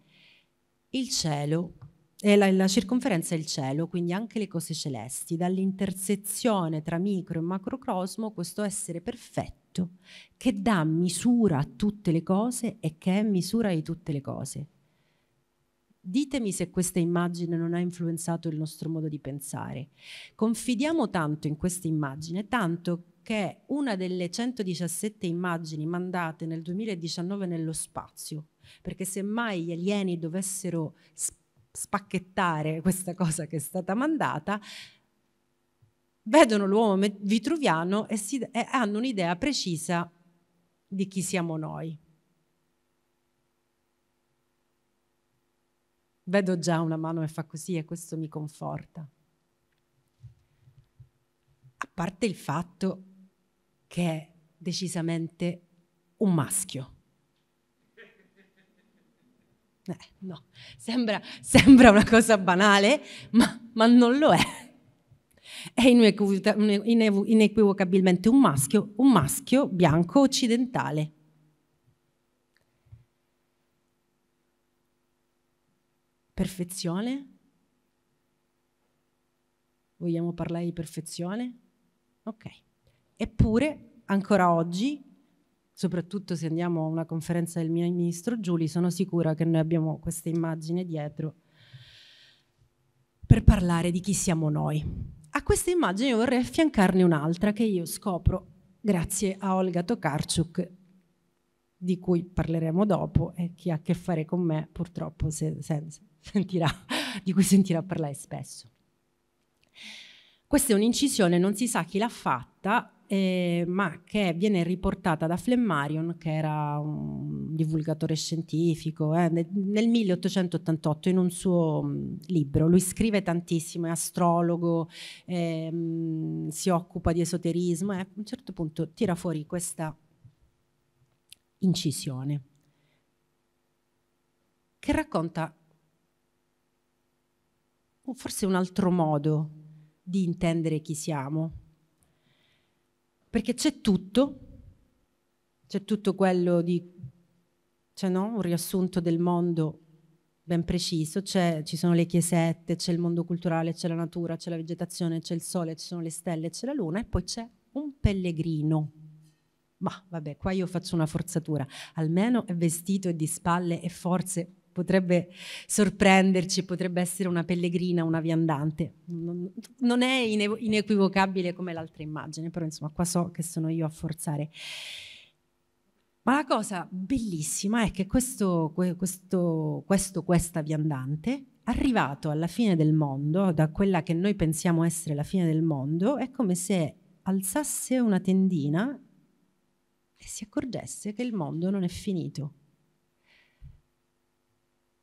il cielo, e la, la circonferenza è il cielo, quindi anche le cose celesti. Dall'intersezione tra micro e macrocosmo, questo essere perfetto che dà misura a tutte le cose e che è misura di tutte le cose. Ditemi se questa immagine non ha influenzato il nostro modo di pensare. Confidiamo tanto in questa immagine, tanto che una delle 117 immagini mandate nel 2019 nello spazio, perché semmai gli alieni dovessero spacchettare questa cosa che è stata mandata, vedono l'uomo vitruviano e, si, e hanno un'idea precisa di chi siamo noi. vedo già una mano che fa così e questo mi conforta. A parte il fatto che è decisamente un maschio. Eh, no, sembra, sembra, una cosa banale, ma, ma non lo è. È inequivocabilmente un maschio, un maschio bianco occidentale. Perfezione? Vogliamo parlare di perfezione? Ok. Eppure, ancora oggi, soprattutto se andiamo a una conferenza del mio ministro Giuli, sono sicura che noi abbiamo questa immagine dietro per parlare di chi siamo noi. A questa immagine vorrei affiancarne un'altra che io scopro grazie a Olga Tokarczuk di cui parleremo dopo e chi ha a che fare con me purtroppo se, se, sentirà, di cui sentirà parlare spesso. Questa è un'incisione, non si sa chi l'ha fatta, eh, ma che viene riportata da Flemmarion, che era un divulgatore scientifico, eh, nel 1888 in un suo mm, libro. Lui scrive tantissimo, è astrologo, eh, si occupa di esoterismo e a un certo punto tira fuori questa incisione, che racconta forse un altro modo di intendere chi siamo, perché c'è tutto, c'è tutto quello di, c'è no? un riassunto del mondo ben preciso, ci sono le chiesette, c'è il mondo culturale, c'è la natura, c'è la vegetazione, c'è il sole, ci sono le stelle, c'è la luna e poi c'è un pellegrino ma vabbè, qua io faccio una forzatura, almeno è vestito e di spalle e forse potrebbe sorprenderci, potrebbe essere una pellegrina, una viandante. Non, è inequivocabile come l'altra immagine, però insomma qua so che sono io a forzare. Ma la cosa bellissima è che questo, questo, questo questa viandante, arrivato alla fine del mondo, da quella che noi pensiamo essere la fine del mondo, è come se alzasse una tendina e si accorgesse che il mondo non è finito.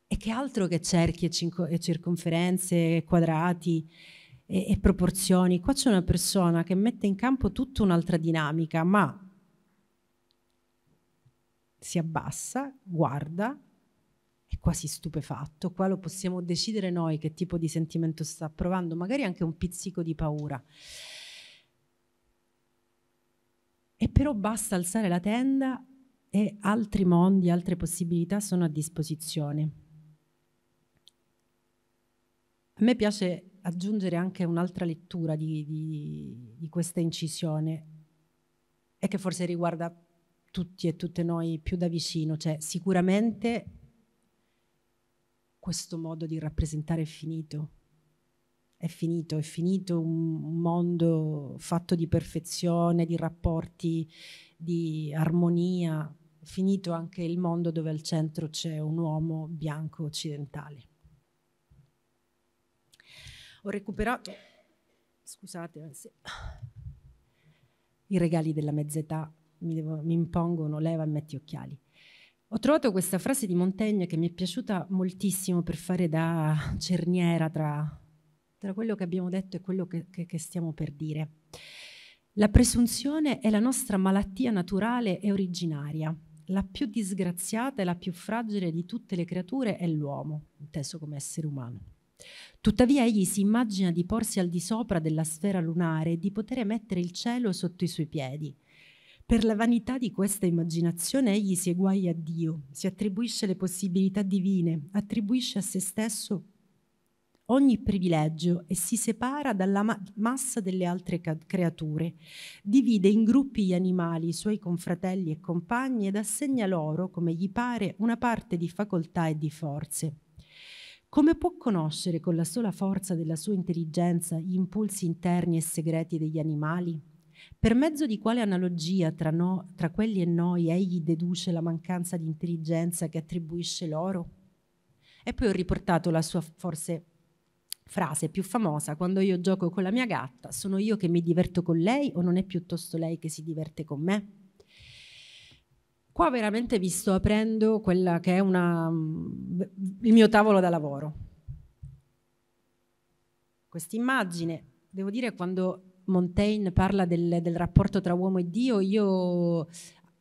E che altro che cerchi e, circonferenze, quadrati e, e proporzioni. Qua c'è una persona che mette in campo tutta un'altra dinamica, ma si abbassa, guarda, è quasi stupefatto, qua lo possiamo decidere noi che tipo di sentimento sta provando, magari anche un pizzico di paura. E però basta alzare la tenda e altri mondi, altre possibilità sono a disposizione. A me piace aggiungere anche un'altra lettura di, di, di questa incisione e che forse riguarda tutti e tutte noi più da vicino, cioè sicuramente questo modo di rappresentare è finito è finito, è finito un mondo fatto di perfezione, di rapporti, di armonia, è finito anche il mondo dove al centro c'è un uomo bianco occidentale. Ho recuperato, scusate, se... i regali della mezz'età mi, devo, mi impongono, leva e metti occhiali. Ho trovato questa frase di Montaigne che mi è piaciuta moltissimo per fare da cerniera tra tra quello che abbiamo detto e quello che, che, che stiamo per dire. La presunzione è la nostra malattia naturale e originaria, la più disgraziata e la più fragile di tutte le creature è l'uomo, inteso come essere umano. Tuttavia egli si immagina di porsi al di sopra della sfera lunare e di poter mettere il cielo sotto i suoi piedi. Per la vanità di questa immaginazione egli si eguaglia a Dio, si attribuisce le possibilità divine, attribuisce a se stesso ogni privilegio e si separa dalla ma massa delle altre creature, divide in gruppi gli animali, i suoi confratelli e compagni ed assegna loro, come gli pare, una parte di facoltà e di forze. Come può conoscere con la sola forza della sua intelligenza gli impulsi interni e segreti degli animali? Per mezzo di quale analogia tra, no, tra quelli e noi egli deduce la mancanza di intelligenza che attribuisce loro? E poi ho riportato la sua forse frase più famosa, quando io gioco con la mia gatta, sono io che mi diverto con lei o non è piuttosto lei che si diverte con me? Qua veramente vi sto aprendo quella che è una, mm, il mio tavolo da lavoro. Questa immagine, devo dire, quando Montaigne parla del, del, rapporto tra uomo e Dio, io,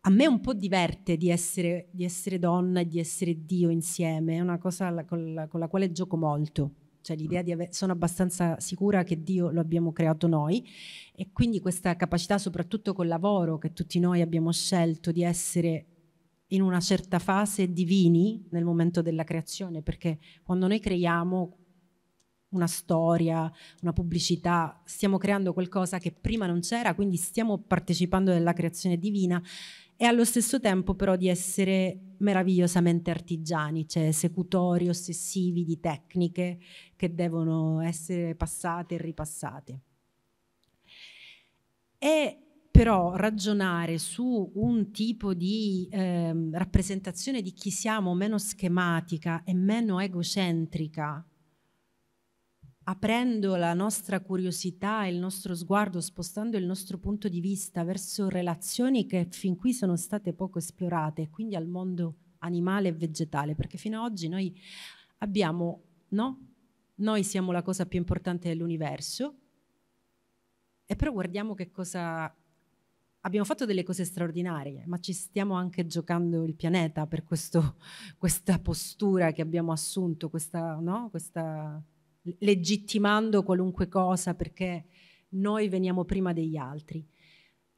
a me un po' diverte di essere, di essere donna e di essere Dio insieme, è una cosa con la, con la quale gioco molto cioè l'idea di avere, sono abbastanza sicura che Dio lo abbiamo creato noi e quindi questa capacità, soprattutto col lavoro che tutti noi abbiamo scelto di essere in una certa fase divini nel momento della creazione, perché quando noi creiamo una storia, una pubblicità, stiamo creando qualcosa che prima non c'era, quindi stiamo partecipando alla creazione divina e allo stesso tempo però di essere meravigliosamente artigiani, cioè esecutori ossessivi di tecniche che devono essere passate e ripassate. E però ragionare su un tipo di eh, rappresentazione di chi siamo meno schematica e meno egocentrica, aprendo la nostra curiosità e il nostro sguardo, spostando il nostro punto di vista verso relazioni che fin qui sono state poco esplorate, quindi al mondo animale e vegetale, perché fino ad oggi noi abbiamo no, noi siamo la cosa più importante dell'universo e però guardiamo che cosa... Abbiamo fatto delle cose straordinarie, ma ci stiamo anche giocando il pianeta per questo, questa postura che abbiamo assunto, questa, no? questa legittimando qualunque cosa perché noi veniamo prima degli altri.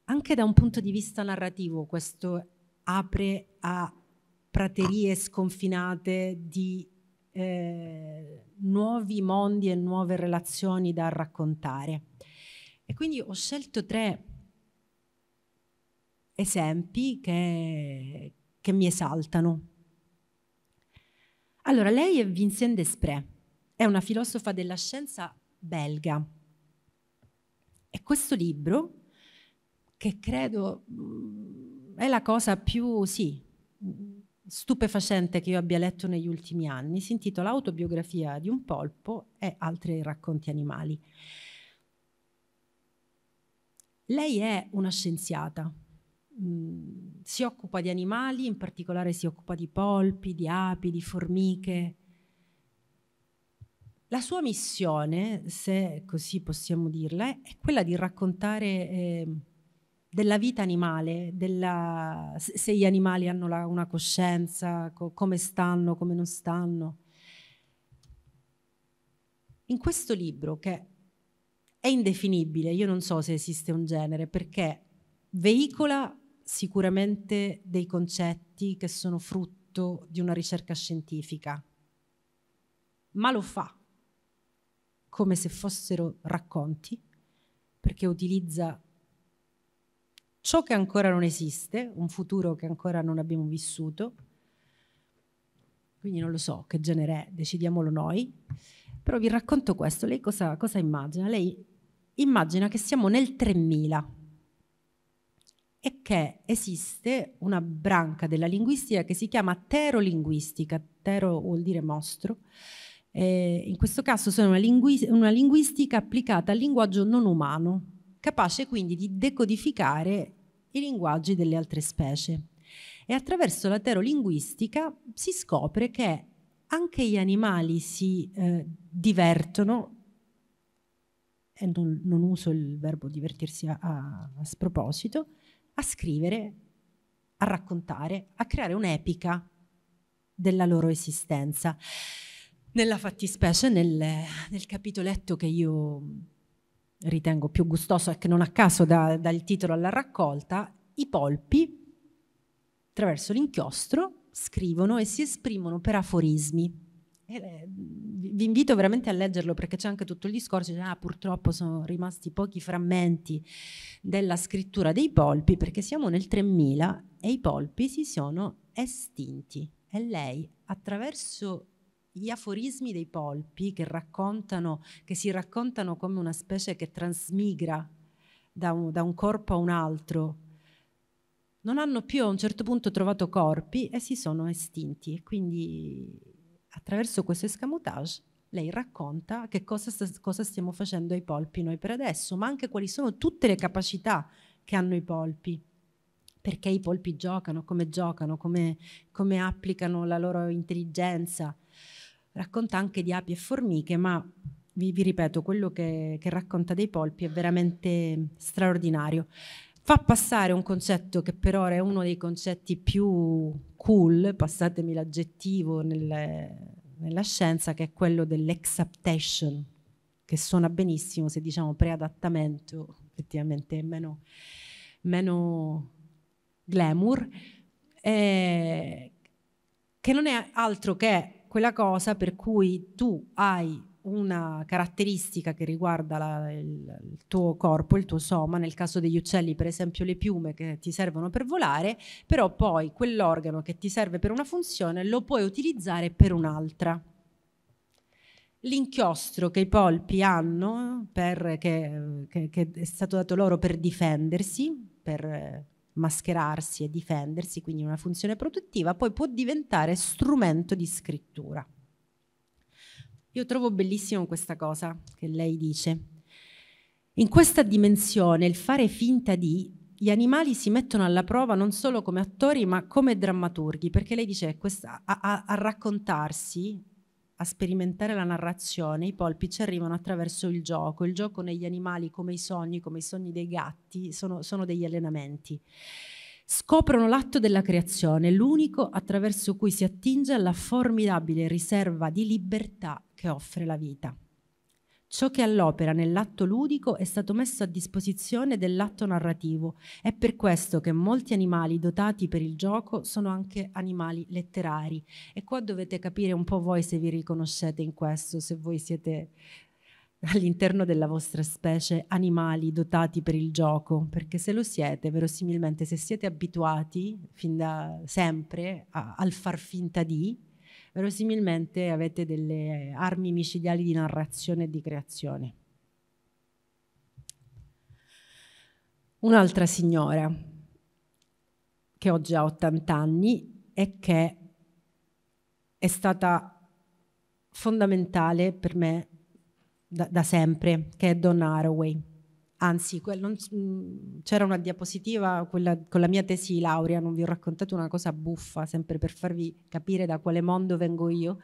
Anche da un punto di vista narrativo questo apre a praterie sconfinate di eh, nuovi mondi e nuove relazioni da raccontare. E quindi ho scelto tre esempi che, che mi esaltano. Allora, lei è Vincent Desprez, è una filosofa della scienza belga. E questo libro, che credo mm, è la cosa più, sì, stupefacente che io abbia letto negli ultimi anni, si intitola Autobiografia di un polpo e altri racconti animali. Lei è una scienziata, mm, si occupa di animali, in particolare si occupa di polpi, di api, di formiche. La sua missione, se così possiamo dirla, è quella di raccontare... Eh, della vita animale, della, se gli animali hanno la, una coscienza, co, come stanno, come non stanno. In questo libro, che è indefinibile, io non so se esiste un genere, perché veicola sicuramente dei concetti che sono frutto di una ricerca scientifica, ma lo fa come se fossero racconti, perché utilizza ciò che ancora non esiste, un futuro che ancora non abbiamo vissuto. Quindi non lo so che genere è, decidiamolo noi. Però vi racconto questo, lei cosa, cosa immagina? Lei immagina che siamo nel 3000 e che esiste una branca della linguistica che si chiama terolinguistica, tero vuol dire mostro, eh, in questo caso sono una, linguis una linguistica applicata al linguaggio non umano, capace quindi di decodificare i linguaggi delle altre specie. E attraverso la terolinguistica si scopre che anche gli animali si eh, divertono, e non, non, uso il verbo divertirsi a, a, a sproposito, a scrivere, a raccontare, a creare un'epica della loro esistenza. Nella fattispecie, nel, nel capitoletto che io ritengo più gustoso e che non a caso dà, dà titolo alla raccolta, i polpi, attraverso l'inchiostro, scrivono e si esprimono per aforismi. Eh, vi invito veramente a leggerlo perché c'è anche tutto il discorso, ah, purtroppo sono rimasti pochi frammenti della scrittura dei polpi perché siamo nel 3000 e i polpi si sono estinti e lei attraverso gli aforismi dei polpi che, che si raccontano come una specie che trasmigra da un, da un corpo a un altro, non hanno più a un certo punto trovato corpi e si sono estinti. E quindi attraverso questo escamotage lei racconta che cosa, st- cosa, stiamo facendo ai polpi noi per adesso, ma anche quali sono tutte le capacità che hanno i polpi, perché i polpi giocano, come giocano, come, come applicano la loro intelligenza racconta anche di api e formiche, ma vi, vi ripeto, quello che, che racconta dei polpi è veramente straordinario fa passare un concetto che per ora è uno dei concetti più cool, passatemi l'aggettivo nelle, nella scienza, che è quello dell'exaptation, che suona benissimo se diciamo preadattamento, effettivamente è meno, meno glamour, eh, che non è altro che quella cosa per cui tu hai una caratteristica che riguarda la, il, il, tuo corpo, il tuo soma, nel caso degli uccelli per esempio le piume che ti servono per volare, però poi quell'organo che ti serve per una funzione lo puoi utilizzare per un'altra. L'inchiostro che i polpi hanno, per, che, che, che è stato dato loro per difendersi, per mascherarsi e difendersi, quindi una funzione protettiva, poi può diventare strumento di scrittura. Io trovo bellissimo questa cosa che lei dice. In questa dimensione il fare finta di gli animali si mettono alla prova non solo come attori ma come drammaturghi, perché lei dice questa, a, a, a raccontarsi a sperimentare la narrazione, i polpi ci arrivano attraverso il gioco. Il gioco negli animali, come i sogni, come i sogni dei gatti, sono, sono degli allenamenti. Scoprono l'atto della creazione, l'unico attraverso cui si attinge alla formidabile riserva di libertà che offre la vita. Ciò che all'opera nell'atto ludico è stato messo a disposizione dell'atto narrativo. È per questo che molti animali dotati per il gioco sono anche animali letterari. E qua dovete capire un po' voi se vi riconoscete in questo, se voi siete all'interno della vostra specie animali dotati per il gioco, perché se lo siete, verosimilmente se siete abituati fin da sempre a, al far finta di, verosimilmente avete delle eh, armi micidiali di narrazione e di creazione. Un'altra signora che oggi ha 80 anni e che è stata fondamentale per me da, da sempre, che è Donna Haraway. Anzi, mm, c'era una diapositiva quella, con la mia tesi laurea, non vi ho raccontato una cosa buffa, sempre per farvi capire da quale mondo vengo io.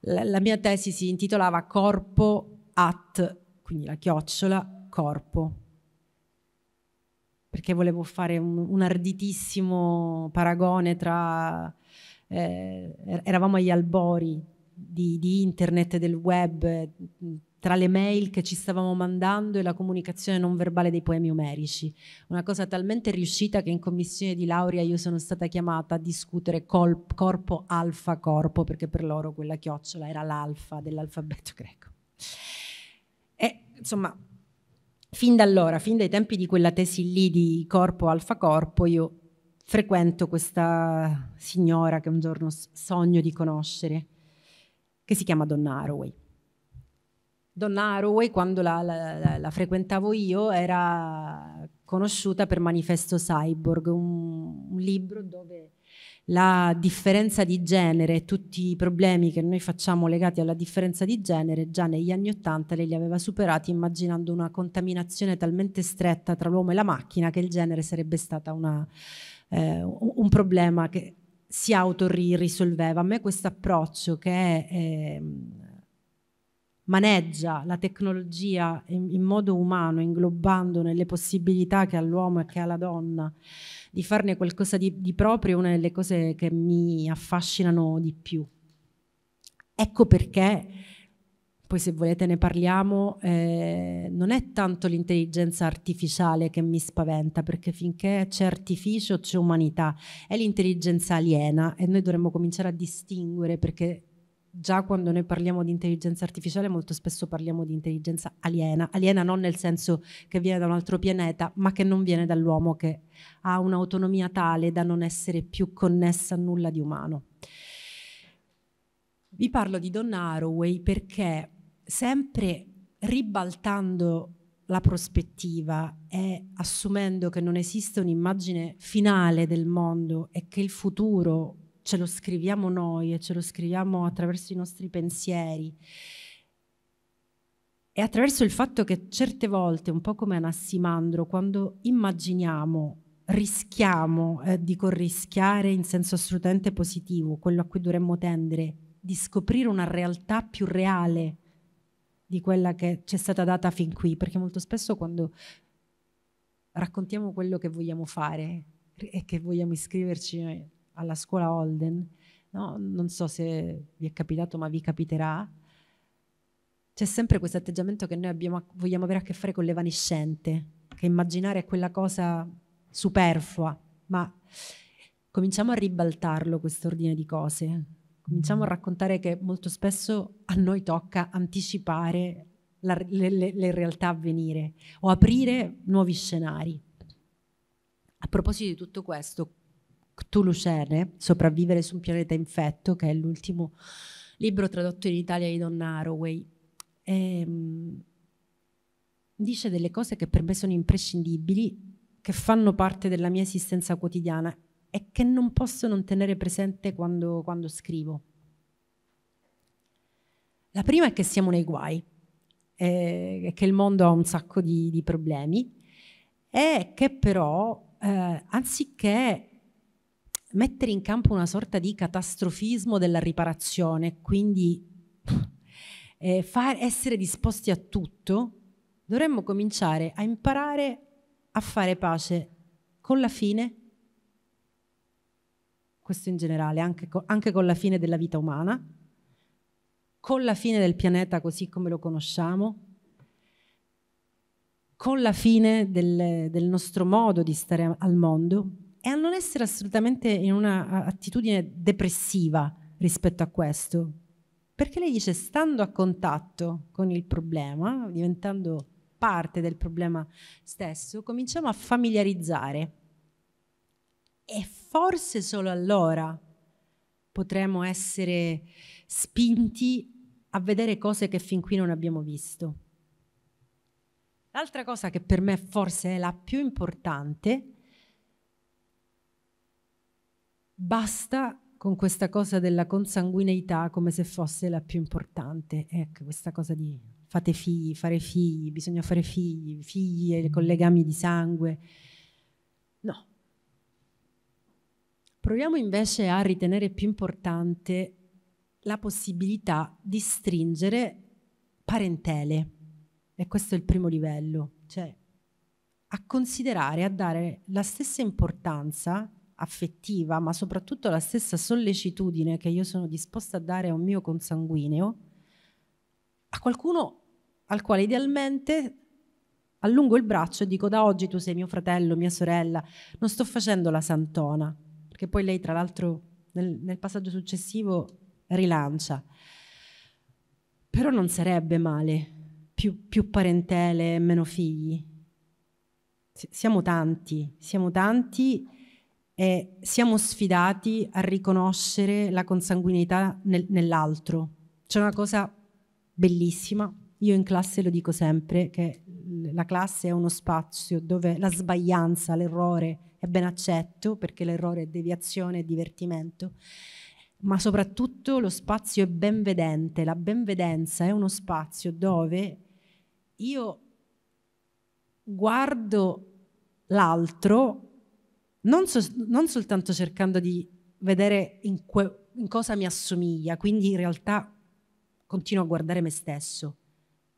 La, la mia tesi si intitolava Corpo at, quindi la chiocciola, corpo perché volevo fare un, un arditissimo paragone tra... Eh, er-, eravamo agli albori di, di internet, del web, tra le mail che ci stavamo mandando e la comunicazione non verbale dei poemi omerici. Una cosa talmente riuscita che in commissione di laurea io sono stata chiamata a discutere col, corpo alfa corpo, perché per loro quella chiocciola era l'alfa dell'alfabeto greco. E insomma, fin da allora, fin dai tempi di quella tesi lì di corpo alfa corpo, io frequento questa signora che un giorno sogno di conoscere, che si chiama Donna Haraway Donna Haraway, quando la, la, la frequentavo io, era conosciuta per Manifesto Cyborg, un, un libro dove la differenza di genere e tutti i problemi che noi facciamo legati alla differenza di genere già negli anni Ottanta lei li aveva superati immaginando una contaminazione talmente stretta tra l'uomo e la macchina che il genere sarebbe stato eh, un problema che si autorisolveva. A me questo approccio che è eh, maneggia la tecnologia in, in modo umano, inglobando nelle possibilità che ha l'uomo e che ha la donna di farne qualcosa di, di proprio, è una delle cose che mi affascinano di più. Ecco perché poi se volete ne parliamo, eh, non è tanto l'intelligenza artificiale che mi spaventa, perché finché c'è artificio c'è umanità, è l'intelligenza aliena e noi dovremmo cominciare a distinguere perché già quando noi parliamo di intelligenza artificiale molto spesso parliamo di intelligenza aliena, aliena non nel senso che viene da un altro pianeta, ma che non viene dall'uomo, che ha un'autonomia tale da non essere più connessa a nulla di umano. Vi parlo di Donna Haraway perché sempre ribaltando la prospettiva e assumendo che non esiste un'immagine finale del mondo e che il futuro ce lo scriviamo noi e ce lo scriviamo attraverso i nostri pensieri. E attraverso il fatto che certe volte, un po' come Anassimandro, quando immaginiamo, rischiamo, eh, dico rischiare in senso assolutamente positivo, quello a cui dovremmo tendere, di scoprire una realtà più reale di quella che ci è stata data fin qui, perché molto spesso quando raccontiamo quello che vogliamo fare e che vogliamo iscriverci eh, alla scuola Holden, no? non so se vi è capitato ma vi capiterà, c'è sempre questo atteggiamento che noi abbiamo, vogliamo avere a che fare con l'evanescente, che immaginare è quella cosa superflua, ma cominciamo a ribaltarlo questo ordine di cose, cominciamo a mm. raccontare che molto spesso a noi tocca anticipare la, le, le, le, realtà a venire o aprire nuovi scenari. A proposito di tutto questo, Cthulhucene, Sopravvivere su un pianeta infetto, che è l'ultimo libro tradotto in Italia di Donna Haraway. E, ehm, dice delle cose che per me sono imprescindibili, che fanno parte della mia esistenza quotidiana e che non posso non tenere presente quando, quando scrivo. La prima è che siamo nei guai, eh, che il mondo ha un sacco di, di problemi e che però, eh, anziché mettere in campo una sorta di catastrofismo della riparazione, quindi eh, far, essere disposti a tutto, dovremmo cominciare a imparare a fare pace con la fine, questo in generale, anche, co anche con la fine della vita umana, con la fine del pianeta così come lo conosciamo, con la fine del, del nostro modo di stare al mondo e a non essere assolutamente in una attitudine depressiva rispetto a questo. Perché lei dice, stando a contatto con il problema, diventando parte del problema stesso, cominciamo a familiarizzare. E forse solo allora potremo essere spinti a vedere cose che fin qui non abbiamo visto. L'altra cosa che per me forse è la più importante basta con questa cosa della consanguineità come se fosse la più importante. Ecco, questa cosa di fate figli, fare figli, bisogna fare figli, figli e con legami di sangue. No. Proviamo invece a ritenere più importante la possibilità di stringere parentele. E questo è il primo livello, cioè a considerare, a dare la stessa importanza affettiva, ma soprattutto la stessa sollecitudine che io sono disposta a dare a un mio consanguineo, a qualcuno al quale idealmente allungo il braccio e dico da oggi tu sei mio fratello, mia sorella, non sto facendo la santona, perché poi lei tra l'altro nel, nel passaggio successivo rilancia. Però non sarebbe male più, più parentele, meno figli. S siamo tanti, siamo tanti eh, siamo sfidati a riconoscere la consanguinità nel, nell'altro. C'è una cosa bellissima, io in classe lo dico sempre, che la classe è uno spazio dove la sbaglianza, l'errore è ben accetto, perché l'errore è deviazione e divertimento, ma soprattutto lo spazio è benvedente, la benvedenza è uno spazio dove io guardo l'altro non, so, non soltanto cercando di vedere in, que, in cosa mi assomiglia, quindi in realtà continuo a guardare me stesso,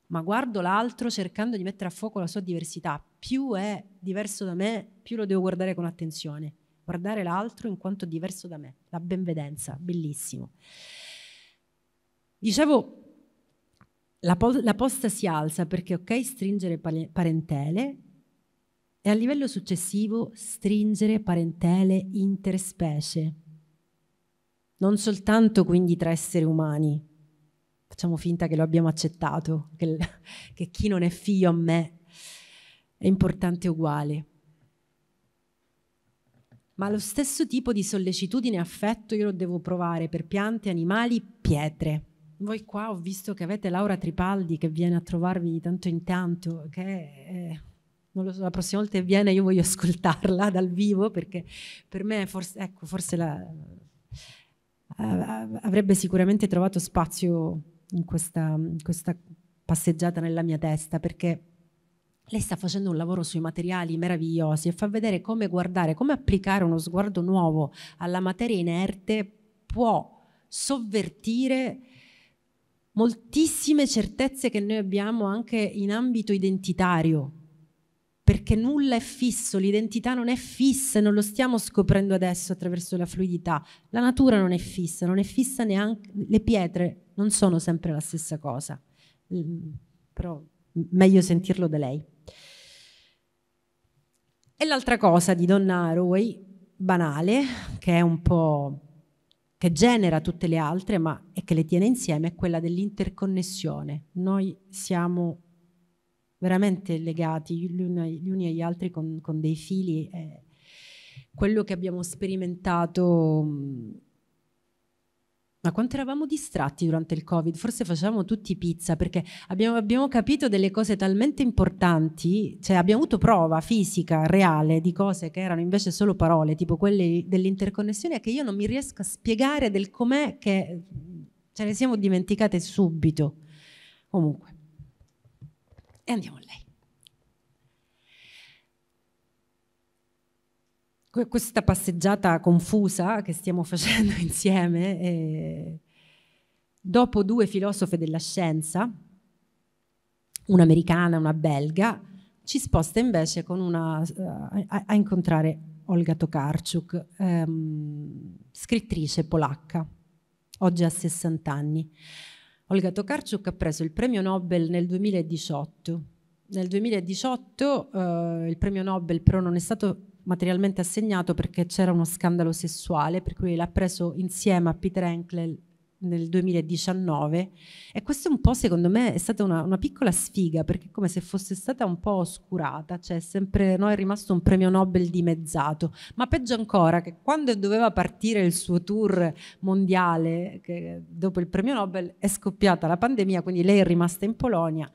ma guardo l'altro cercando di mettere a fuoco la sua diversità. Più è diverso da me, più lo devo guardare con attenzione. Guardare l'altro in quanto diverso da me, la benvedenza, bellissimo. Dicevo, la, po- la posta si alza perché, ok, stringere pale- parentele, e a livello successivo stringere parentele interspecie, non soltanto quindi tra esseri umani. Facciamo finta che lo abbiamo accettato, che, che chi non è figlio a me è importante uguale. Ma lo stesso tipo di sollecitudine e affetto io lo devo provare per piante, animali, pietre. Voi qua ho visto che avete Laura Tripaldi che viene a trovarvi di tanto in tanto, che è non lo so, la prossima volta che viene io voglio ascoltarla dal vivo perché per me forse, ecco, forse la, avrebbe sicuramente trovato spazio in questa, in questa passeggiata nella mia testa perché lei sta facendo un lavoro sui materiali meravigliosi e fa vedere come guardare, come applicare uno sguardo nuovo alla materia inerte può sovvertire moltissime certezze che noi abbiamo anche in ambito identitario, perché nulla è fisso, l'identità non è fissa, non lo stiamo scoprendo adesso attraverso la fluidità. La natura non è fissa, non è fissa neanche le pietre, non sono sempre la stessa cosa. Mm, però meglio sentirlo da lei. E l'altra cosa di Donna Haraway, banale, che è un po' che genera tutte le altre, ma è che le tiene insieme, è quella dell'interconnessione. Noi siamo veramente legati gli uni, gli uni agli altri con, con dei fili. Eh, quello che abbiamo sperimentato... Mm, ma quanto eravamo distratti durante il Covid? Forse facevamo tutti pizza perché abbiamo, abbiamo, capito delle cose talmente importanti, cioè abbiamo avuto prova fisica, reale, di cose che erano invece solo parole, tipo quelle dell'interconnessione, che io non mi riesco a spiegare del com'è che mm, ce ne siamo dimenticate subito. Comunque. E andiamo a lei. Questa passeggiata confusa che stiamo facendo insieme, eh, dopo due filosofe della scienza, un'americana e una belga, ci sposta invece una, eh, a, a, incontrare Olga Tokarczuk, ehm, scrittrice polacca, oggi ha 60 anni. Olga Tokarczuk ha preso il premio Nobel nel 2018. Nel 2018 eh, il premio Nobel però non è stato materialmente assegnato perché c'era uno scandalo sessuale, per cui l'ha preso insieme a Peter Enklel nel 2019 e questo un po' secondo me è stata una, una piccola sfiga perché come se fosse stata un po' oscurata, cioè sempre no, è rimasto un premio Nobel dimezzato, ma peggio ancora che quando doveva partire il suo tour mondiale dopo il premio Nobel è scoppiata la pandemia, quindi lei è rimasta in Polonia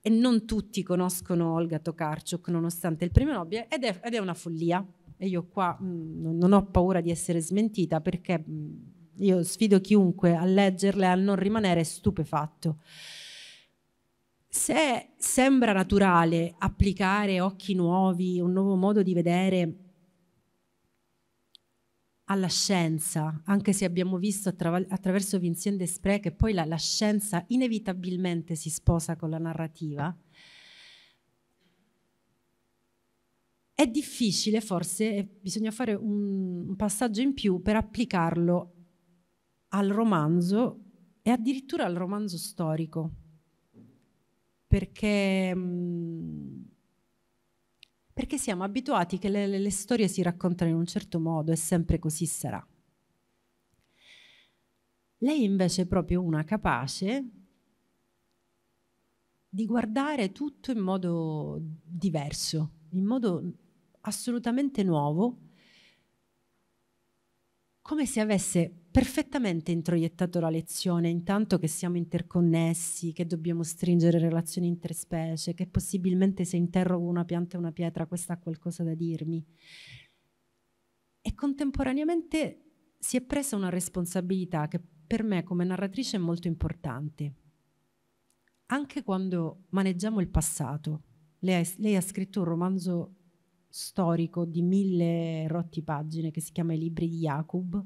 e non tutti conoscono Olga Tokarczuk nonostante il premio Nobel ed è, ed è una follia e io qua mh, non ho paura di essere smentita perché mh, io sfido chiunque a leggerle e a non rimanere stupefatto. Se sembra naturale applicare occhi nuovi, un nuovo modo di vedere alla scienza, anche se abbiamo visto attraver attraverso Vincent Desprez che poi la, la scienza inevitabilmente si sposa con la narrativa, è difficile forse, bisogna fare un, passaggio in più per applicarlo al romanzo e addirittura al romanzo storico, perché, mm, perché siamo abituati che le, le storie si raccontano in un certo modo e sempre così sarà. Lei invece è proprio una capace di guardare tutto in modo diverso, in modo assolutamente nuovo, come se avesse perfettamente introiettato la lezione, intanto che siamo interconnessi, che dobbiamo stringere relazioni interspecie, che possibilmente se interrogo una pianta e una pietra questa ha qualcosa da dirmi. E contemporaneamente si è presa una responsabilità che per me come narratrice è molto importante. Anche quando maneggiamo il passato, lei ha, lei ha scritto un romanzo storico di mille rotti pagine che si chiama I libri di Jacob,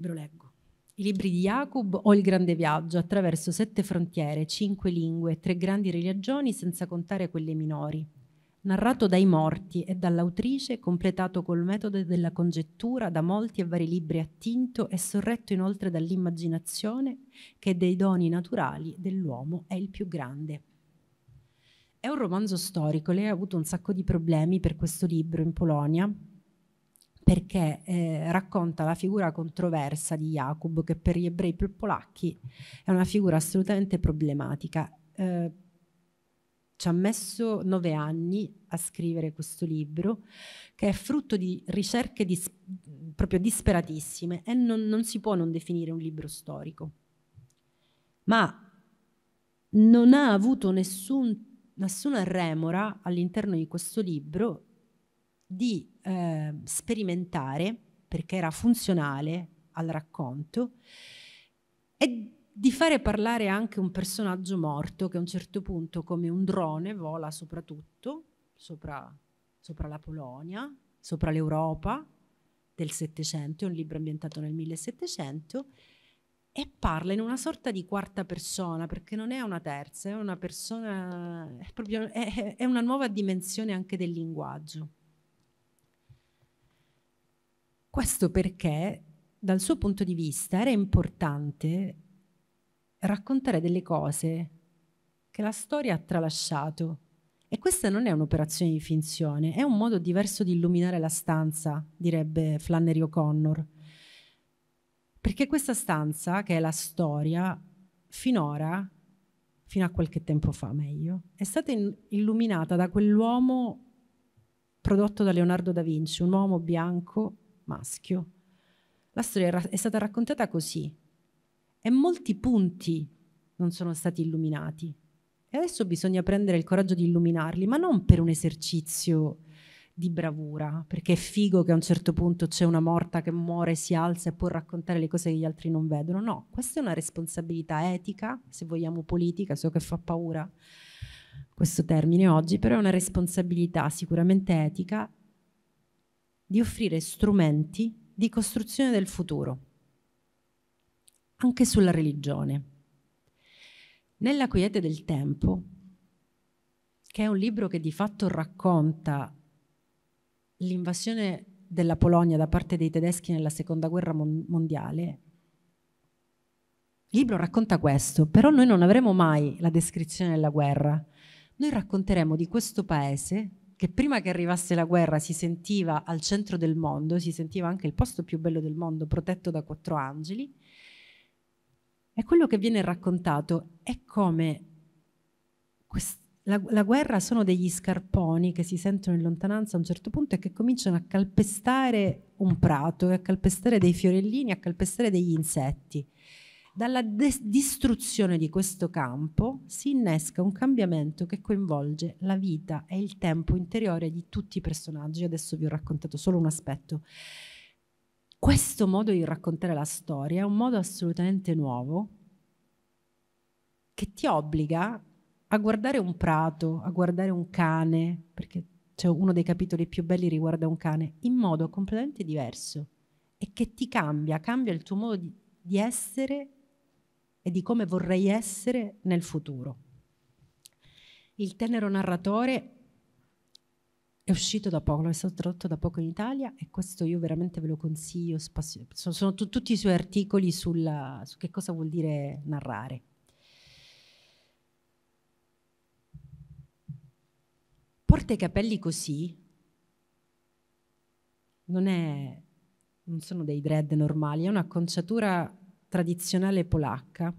ve lo leggo. I libri di Jacob o il grande viaggio attraverso sette frontiere, cinque lingue, tre grandi religioni senza contare quelle minori. Narrato dai morti e dall'autrice, completato col metodo della congettura da molti e vari libri attinto e sorretto inoltre dall'immaginazione che dei doni naturali dell'uomo è il più grande. È un romanzo storico, lei ha avuto un sacco di problemi per questo libro in Polonia, perché eh, racconta la figura controversa di Jacob, che per gli ebrei più polacchi è una figura assolutamente problematica. Eh, ci ha messo nove anni a scrivere questo libro, che è frutto di ricerche dis proprio disperatissime e non, non si può non definire un libro storico. Ma non ha avuto nessun, nessuna remora all'interno di questo libro di eh, sperimentare, perché era funzionale al racconto, e di fare parlare anche un personaggio morto che a un certo punto, come un drone, vola soprattutto, sopra, sopra la Polonia, sopra l'Europa del Settecento, è un libro ambientato nel 1700, e parla in una sorta di quarta persona, perché non è una terza, è una persona, è, proprio, è, è una nuova dimensione anche del linguaggio. Questo perché dal suo punto di vista era importante raccontare delle cose che la storia ha tralasciato. E questa non è un'operazione di finzione, è un modo diverso di illuminare la stanza, direbbe Flannery O'Connor. Perché questa stanza, che è la storia, finora, fino a qualche tempo fa meglio, è stata illuminata da quell'uomo prodotto da Leonardo da Vinci, un uomo bianco maschio. La storia è stata raccontata così e molti punti non sono stati illuminati. E adesso bisogna prendere il coraggio di illuminarli, ma non per un esercizio di bravura, perché è figo che a un certo punto c'è una morta che muore, si alza e può raccontare le cose che gli altri non vedono. No, questa è una responsabilità etica, se vogliamo politica, so che fa paura questo termine oggi, però è una responsabilità sicuramente etica di offrire strumenti di costruzione del futuro, anche sulla religione. Nella quiete del tempo, che è un libro che di fatto racconta l'invasione della Polonia da parte dei tedeschi nella seconda guerra mondiale, il libro racconta questo, però noi non avremo mai la descrizione della guerra. Noi racconteremo di questo paese che prima che arrivasse la guerra si sentiva al centro del mondo, si sentiva anche il posto più bello del mondo, protetto da quattro angeli, e quello che viene raccontato è come quest- la, la guerra sono degli scarponi che si sentono in lontananza a un certo punto e che cominciano a calpestare un prato, a calpestare dei fiorellini, a calpestare degli insetti. Dalla distruzione di questo campo si innesca un cambiamento che coinvolge la vita e il tempo interiore di tutti i personaggi. Adesso vi ho raccontato solo un aspetto. Questo modo di raccontare la storia è un modo assolutamente nuovo che ti obbliga a guardare un prato, a guardare un cane, perché cioè uno dei capitoli più belli riguarda un cane, in modo completamente diverso e che ti cambia, cambia il tuo modo di, di essere e di come vorrei essere nel futuro. Il tenero narratore è uscito da poco, è stato tradotto da poco in Italia e questo io veramente ve lo consiglio. sono, sono tu, tutti i suoi articoli sulla, su che cosa vuol dire narrare. Porta i capelli così non, è, non sono dei dread normali, è un'acconciatura tradizionale polacca,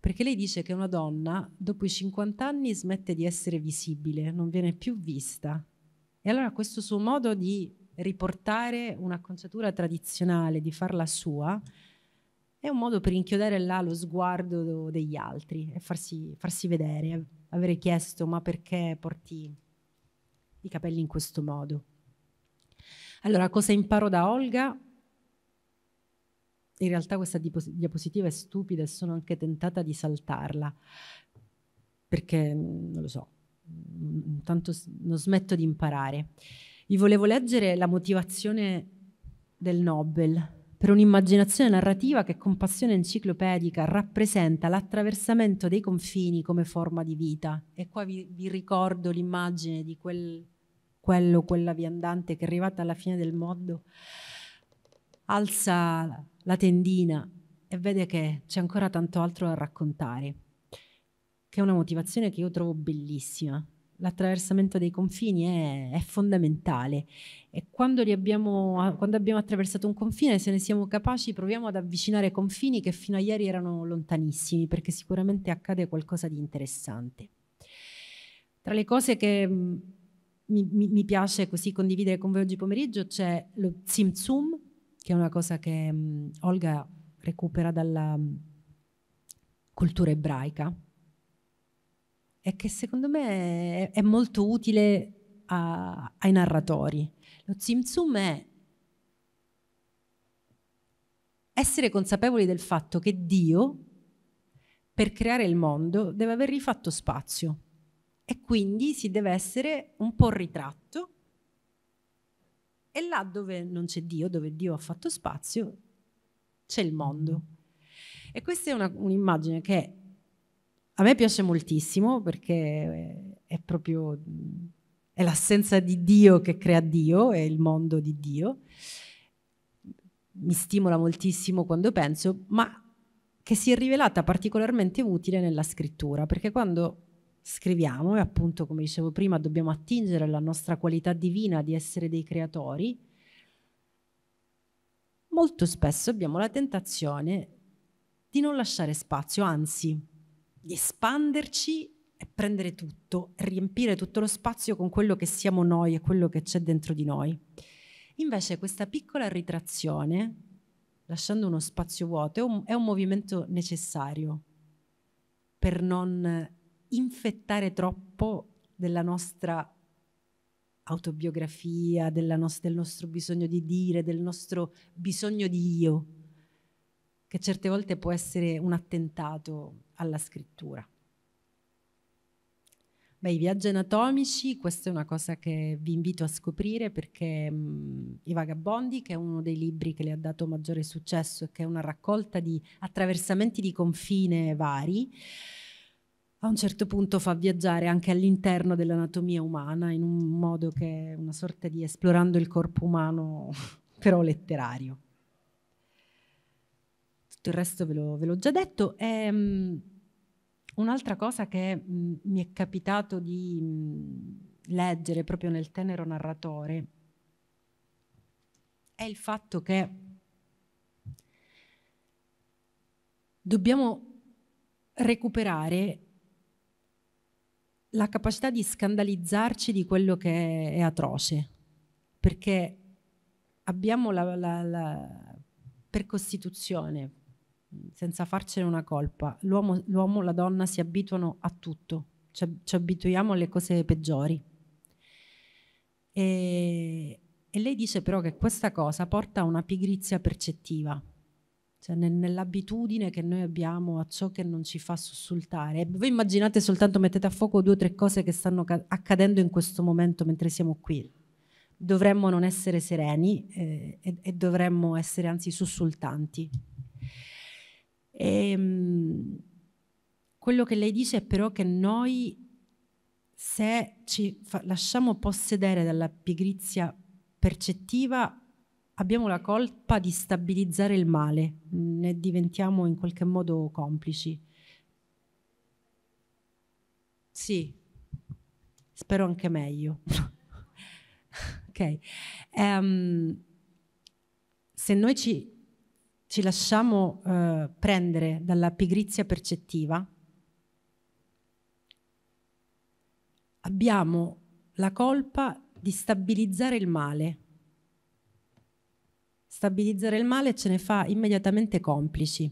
perché lei dice che una donna dopo i 50 anni smette di essere visibile, non viene più vista. E allora questo suo modo di riportare un'acconciatura tradizionale, di farla sua, è un modo per inchiodare là lo sguardo degli altri e farsi, farsi vedere, avere chiesto ma perché porti i capelli in questo modo. Allora, cosa imparo da Olga? in realtà questa diapositiva è stupida e sono anche tentata di saltarla, perché mm, non lo so, mm, tanto non smetto di imparare. Vi volevo leggere la motivazione del Nobel per un'immaginazione narrativa che con passione enciclopedica rappresenta l'attraversamento dei confini come forma di vita. E qua vi, vi ricordo l'immagine di quel, quello, quella viandante che è arrivata alla fine del mondo, alza la tendina e vede che c'è ancora tanto altro da raccontare, che è una motivazione che io trovo bellissima. L'attraversamento dei confini è, è fondamentale e quando abbiamo, quando abbiamo attraversato un confine, se ne siamo capaci, proviamo ad avvicinare confini che fino a ieri erano lontanissimi, perché sicuramente accade qualcosa di interessante. Tra le cose che mm, mi, mi, piace così condividere con voi oggi pomeriggio c'è lo Tsim Tsum, che è una cosa che um, Olga recupera dalla mm, cultura ebraica e che secondo me è, è molto utile a, ai narratori. Lo zimzum è essere consapevoli del fatto che Dio, per creare il mondo, deve aver rifatto spazio e quindi si deve essere un po' ritratto e là dove non c'è Dio, dove Dio ha fatto spazio, c'è il mondo. E questa è una, un'immagine che a me piace moltissimo perché è proprio è l'assenza di Dio che crea Dio, è il mondo di Dio. Mi stimola moltissimo quando penso, ma che si è rivelata particolarmente utile nella scrittura, perché quando scriviamo e appunto, come dicevo prima, dobbiamo attingere alla nostra qualità divina di essere dei creatori, molto spesso abbiamo la tentazione di non lasciare spazio, anzi di espanderci e prendere tutto, riempire tutto lo spazio con quello che siamo noi e quello che c'è dentro di noi. Invece questa piccola ritrazione, lasciando uno spazio vuoto, è un, è un movimento necessario per non infettare troppo della nostra autobiografia, nos- del nostro bisogno di dire, del nostro bisogno di io, che certe volte può essere un attentato alla scrittura. Beh, i viaggi anatomici, questa è una cosa che vi invito a scoprire perché mh, I Vagabondi, che è uno dei libri che le ha dato maggiore successo e che è una raccolta di attraversamenti di confine vari, a un certo punto fa viaggiare anche all'interno dell'anatomia umana in un modo che è una sorta di esplorando il corpo umano, però letterario. Tutto il resto ve, lo, ve l'ho già detto. E, um, un'altra cosa che mh, mi è capitato di mh, leggere proprio nel tenero narratore è il fatto che dobbiamo recuperare la capacità di scandalizzarci di quello che è atroce, perché abbiamo la, la, la, per Costituzione, senza farcene una colpa, l'uomo, e la donna si abituano a tutto, ci, ci abituiamo alle cose peggiori. E, e lei dice però che questa cosa porta a una pigrizia percettiva, cioè nel, nell'abitudine che noi abbiamo a ciò che non ci fa sussultare. voi immaginate soltanto, mettete a fuoco due o tre cose che stanno accadendo in questo momento mentre siamo qui. Dovremmo non essere sereni eh, e, e, dovremmo essere anzi sussultanti. E, ehm, quello che lei dice è però che noi se ci fa, lasciamo possedere dalla pigrizia percettiva abbiamo la colpa di stabilizzare il male, ne diventiamo in qualche modo complici. Sì, spero anche meglio. ok. Um, se noi ci, ci lasciamo uh, prendere dalla pigrizia percettiva, abbiamo la colpa di stabilizzare il male stabilizzare il male ce ne fa immediatamente complici.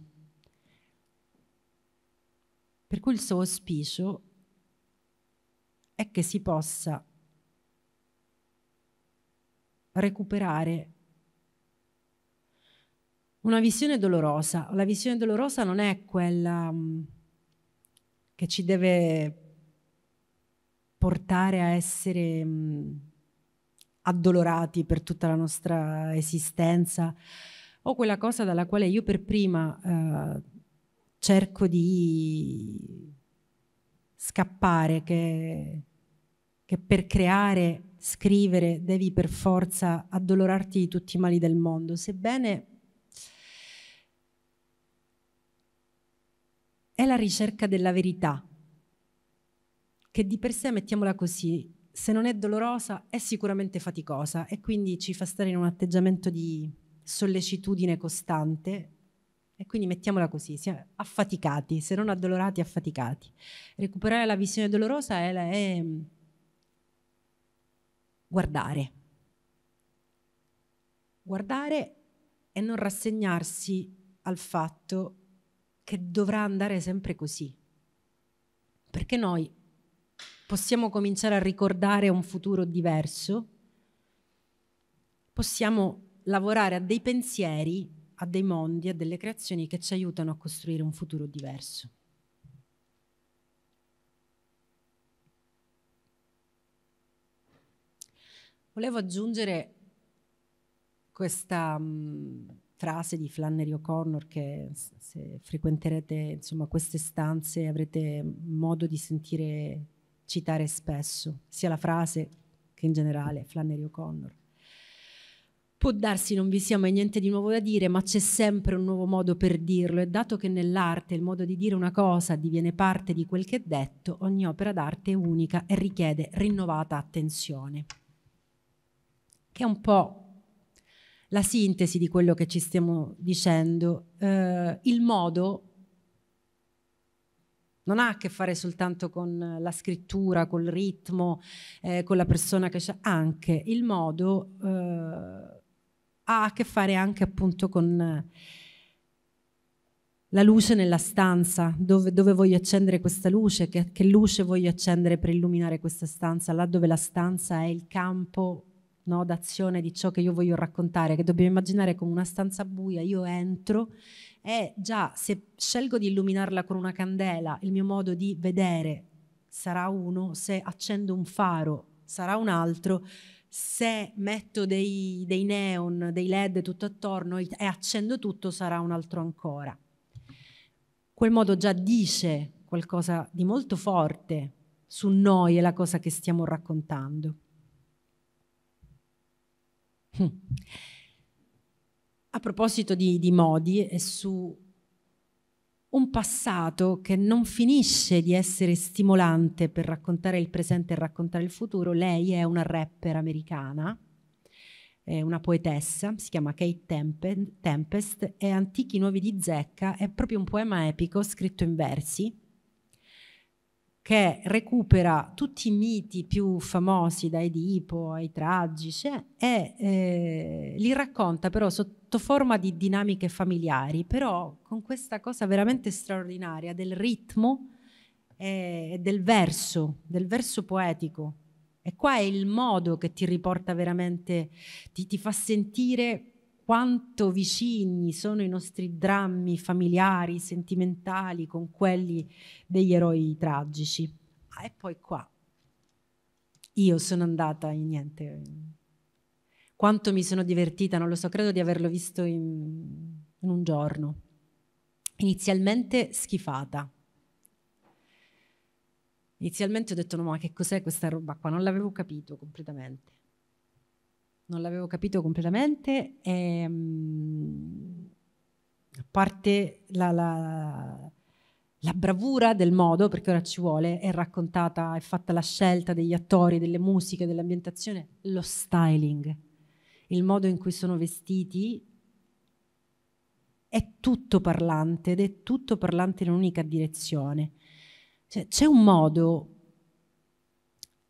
Per cui il suo auspicio è che si possa recuperare una visione dolorosa. La visione dolorosa non è quella mm, che ci deve portare a essere mm, addolorati per tutta la nostra esistenza, o quella cosa dalla quale io per prima eh, cerco di scappare, che, che per creare, scrivere, devi per forza addolorarti di tutti i mali del mondo, sebbene è la ricerca della verità, che di per sé, mettiamola così, se non è dolorosa, è sicuramente faticosa e quindi ci fa stare in un atteggiamento di sollecitudine costante e quindi mettiamola così, siamo affaticati, se non addolorati, affaticati. Recuperare la visione dolorosa è, la, è mm, guardare. Guardare e non rassegnarsi al fatto che dovrà andare sempre così. Perché noi possiamo cominciare a ricordare un futuro diverso, possiamo lavorare a dei pensieri, a dei mondi, a delle creazioni che ci aiutano a costruire un futuro diverso. Volevo aggiungere questa mh, mm, frase di Flannery O'Connor che se frequenterete insomma, queste stanze avrete modo di sentire citare spesso, sia la frase che in generale Flannery O'Connor. Può darsi non vi sia mai niente di nuovo da dire, ma c'è sempre un nuovo modo per dirlo e dato che nell'arte il modo di dire una cosa diviene parte di quel che è detto, ogni opera d'arte è unica e richiede rinnovata attenzione. Che è un po' la sintesi di quello che ci stiamo dicendo. Eh, il modo non ha a che fare soltanto con la scrittura, col ritmo, eh, con la persona che c'è, anche il modo eh, ha a che fare anche appunto con eh, la luce nella stanza, dove, dove voglio accendere questa luce, che, che, luce voglio accendere per illuminare questa stanza, là dove la stanza è il campo no, d'azione di ciò che io voglio raccontare, che dobbiamo immaginare come una stanza buia, io entro è eh, già se scelgo di illuminarla con una candela, il mio modo di vedere sarà uno, se accendo un faro sarà un altro, se metto dei, dei neon, dei led tutto attorno e accendo tutto sarà un altro ancora. Quel modo già dice qualcosa di molto forte su noi e la cosa che stiamo raccontando. Hm a proposito di, di modi e su un passato che non finisce di essere stimolante per raccontare il presente e raccontare il futuro, lei è una rapper americana, una poetessa, si chiama Kate Tempest, è Antichi Nuovi di Zecca, è proprio un poema epico scritto in versi che recupera tutti i miti più famosi, da Edipo ai tragici, cioè, e eh, li racconta però sotto forma di dinamiche familiari, però con questa cosa veramente straordinaria del ritmo eh, e del verso, del verso poetico. E qua è il modo che ti riporta veramente, ti, ti fa sentire quanto vicini sono i nostri drammi familiari, sentimentali con quelli degli eroi tragici. Ah, e poi qua, io sono andata in niente. Quanto mi sono divertita, non lo so, credo di averlo visto in, in un giorno. Inizialmente schifata. Inizialmente ho detto no, ma che cos'è questa roba qua? Non l'avevo capito completamente non l'avevo capito completamente. E, ehm, a parte la, la, la, bravura del modo, perché ora ci vuole, è raccontata, è fatta la scelta degli attori, delle musiche, dell'ambientazione, lo styling, il modo in cui sono vestiti. È tutto parlante ed è tutto parlante in un'unica direzione. Cioè, c'è un modo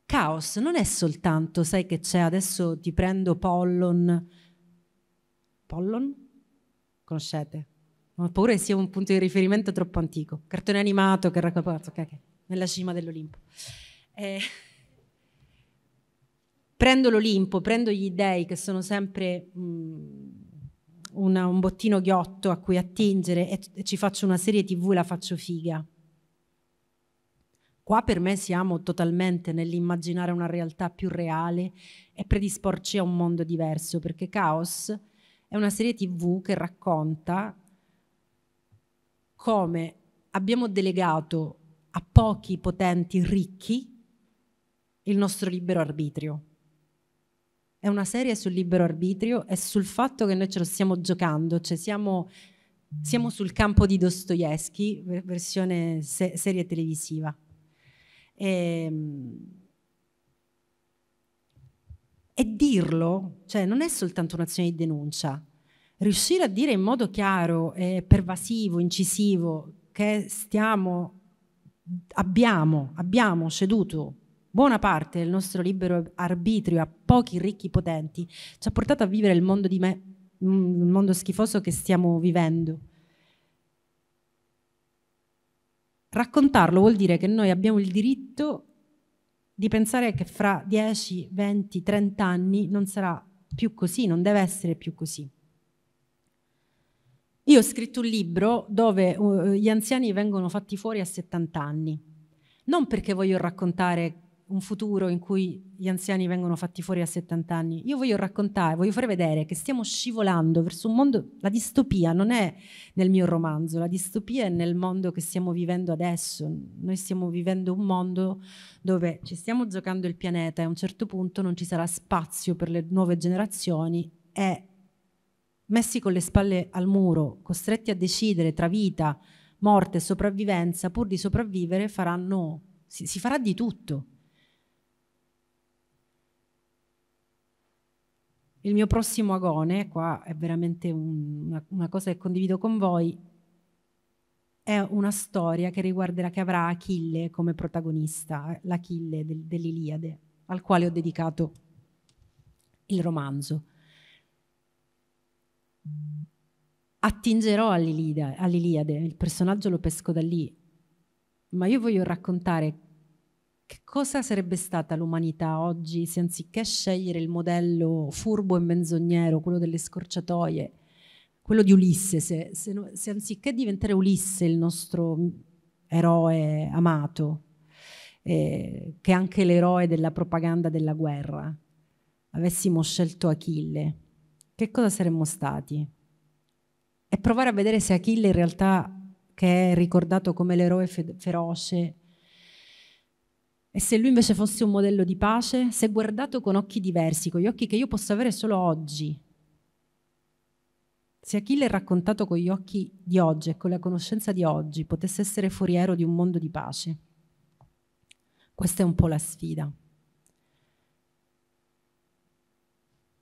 Caos non è soltanto, sai che c'è adesso ti prendo pollon. Pollon? Conoscete? Ho paura che sia un punto di riferimento troppo antico. Cartone animato che racconta, okay, okay. nella cima dell'Olimpo. Eh, prendo l'Olimpo, prendo gli dei che sono sempre mh, mm, una, un bottino ghiotto a cui attingere e, e ci faccio una serie tv, e la faccio figa Qua per me siamo totalmente nell'immaginare una realtà più reale e predisporci a un mondo diverso, perché Chaos è una serie tv che racconta come abbiamo delegato a pochi potenti ricchi il nostro libero arbitrio. È una serie sul libero arbitrio e sul fatto che noi ce lo stiamo giocando, cioè siamo, siamo sul campo di Dostoevsky, versione se serie televisiva. E, ehm, e dirlo, cioè non è soltanto un'azione di denuncia, riuscire a dire in modo chiaro, eh, pervasivo, incisivo, che stiamo, abbiamo, abbiamo ceduto buona parte del nostro libero arbitrio a pochi ricchi potenti, ci ha portato a vivere il mondo di me, mm, il mondo schifoso che stiamo vivendo. Raccontarlo vuol dire che noi abbiamo il diritto di pensare che fra 10, 20, 30 anni non sarà più così, non deve essere più così. Io ho scritto un libro dove uh, gli anziani vengono fatti fuori a 70 anni, non perché voglio raccontare un futuro in cui gli anziani vengono fatti fuori a 70 anni. Io voglio raccontare, voglio fare vedere che stiamo scivolando verso un mondo, la distopia non è nel mio romanzo, la distopia è nel mondo che stiamo vivendo adesso. Noi stiamo vivendo un mondo dove ci stiamo giocando il pianeta e a un certo punto non ci sarà spazio per le nuove generazioni e messi con le spalle al muro, costretti a decidere tra vita, morte e sopravvivenza, pur di sopravvivere faranno, si, si farà di tutto il mio prossimo agone, qua è veramente un, una, una, cosa che condivido con voi, è una storia che riguarderà, che avrà Achille come protagonista, l'Achille del, dell'Iliade, al quale ho dedicato il romanzo. Attingerò all'Iliade, all il personaggio lo pesco da lì, ma io voglio raccontare che cosa sarebbe stata l'umanità oggi se anziché scegliere il modello furbo e menzognero, quello delle scorciatoie, quello di Ulisse, se, se, se anziché diventare Ulisse il nostro eroe amato, eh, che è anche l'eroe della propaganda della guerra, avessimo scelto Achille, che cosa saremmo stati? E provare a vedere se Achille in realtà, che è ricordato come l'eroe feroce, e se lui invece fosse un modello di pace, se guardato con occhi diversi, con gli occhi che io posso avere solo oggi, se Achille è raccontato con gli occhi di oggi e con la conoscenza di oggi potesse essere foriero di un mondo di pace. Questa è un po' la sfida.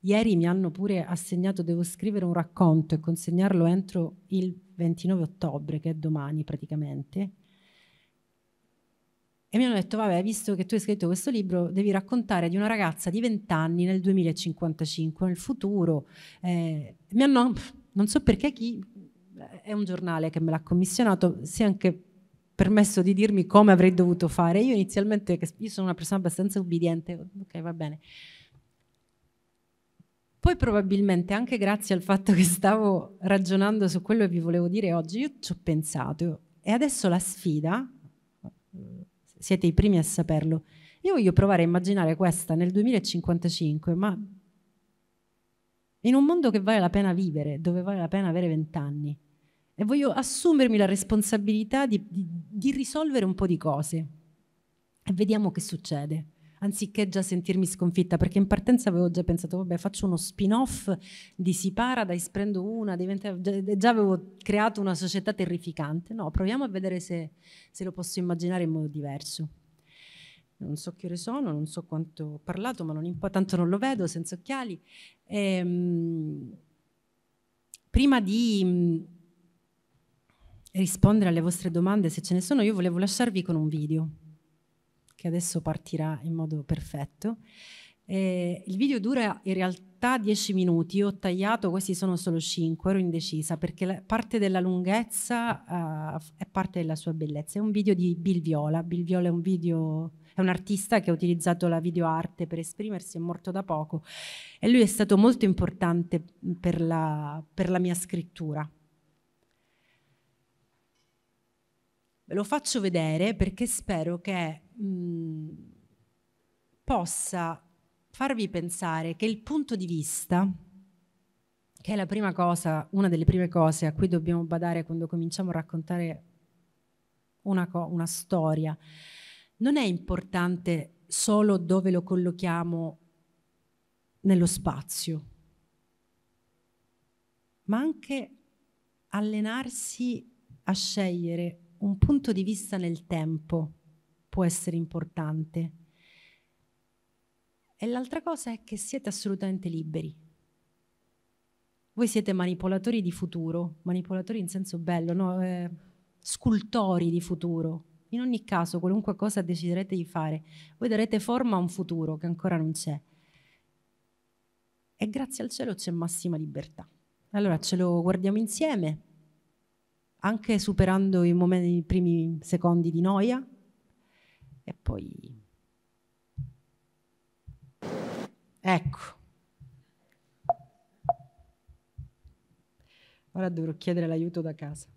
Ieri mi hanno pure assegnato, devo scrivere un racconto e consegnarlo entro il 29 ottobre, che è domani praticamente, e mi hanno detto, vabbè, visto che tu hai scritto questo libro, devi raccontare di una ragazza di 20 anni nel 2055, nel futuro. Eh, mi hanno, non so perché chi, è un giornale che me l'ha commissionato, si è anche permesso di dirmi come avrei dovuto fare. Io inizialmente, io sono una persona abbastanza ubbidiente, ok, va bene. Poi probabilmente anche grazie al fatto che stavo ragionando su quello che vi volevo dire oggi, io ci ho pensato e adesso la sfida, siete i primi a saperlo. Io voglio provare a immaginare questa nel 2055, ma in un mondo che vale la pena vivere, dove vale la pena avere vent'anni. E voglio assumermi la responsabilità di, di, di risolvere un po' di cose. E vediamo che succede anziché già sentirmi sconfitta, perché in partenza avevo già pensato, vabbè, faccio uno spin-off di Sea Paradise, prendo una, diventa, già, già, avevo creato una società terrificante. No, proviamo a vedere se, se lo posso immaginare in modo diverso. Non so che ore sono, non so quanto ho parlato, ma non tanto non lo vedo senza occhiali. Ehm, prima di mh, mm, rispondere alle vostre domande, se ce ne sono, io volevo lasciarvi con un video che adesso partirà in modo perfetto. Eh, il video dura in realtà 10 minuti, Io ho tagliato, questi sono solo 5, ero indecisa perché parte della lunghezza uh, è parte della sua bellezza. È un video di Bill Viola, Bill Viola è un, video, è un artista che ha utilizzato la videoarte per esprimersi, è morto da poco e lui è stato molto importante per la, per la mia scrittura Ve lo faccio vedere perché spero che mh, mm, possa farvi pensare che il punto di vista, che è la prima cosa, una delle prime cose a cui dobbiamo badare quando cominciamo a raccontare una, una storia, non è importante solo dove lo collochiamo nello spazio, ma anche allenarsi a scegliere un punto di vista nel tempo può essere importante. E l'altra cosa è che siete assolutamente liberi. Voi siete manipolatori di futuro, manipolatori in senso bello, no? eh, scultori di futuro. In ogni caso, qualunque cosa deciderete di fare, voi darete forma a un futuro che ancora non c'è. E grazie al cielo c'è massima libertà. Allora ce lo guardiamo insieme anche superando i, momenti, i primi secondi di noia e poi... Ecco. Ora dovrò chiedere l'aiuto da casa.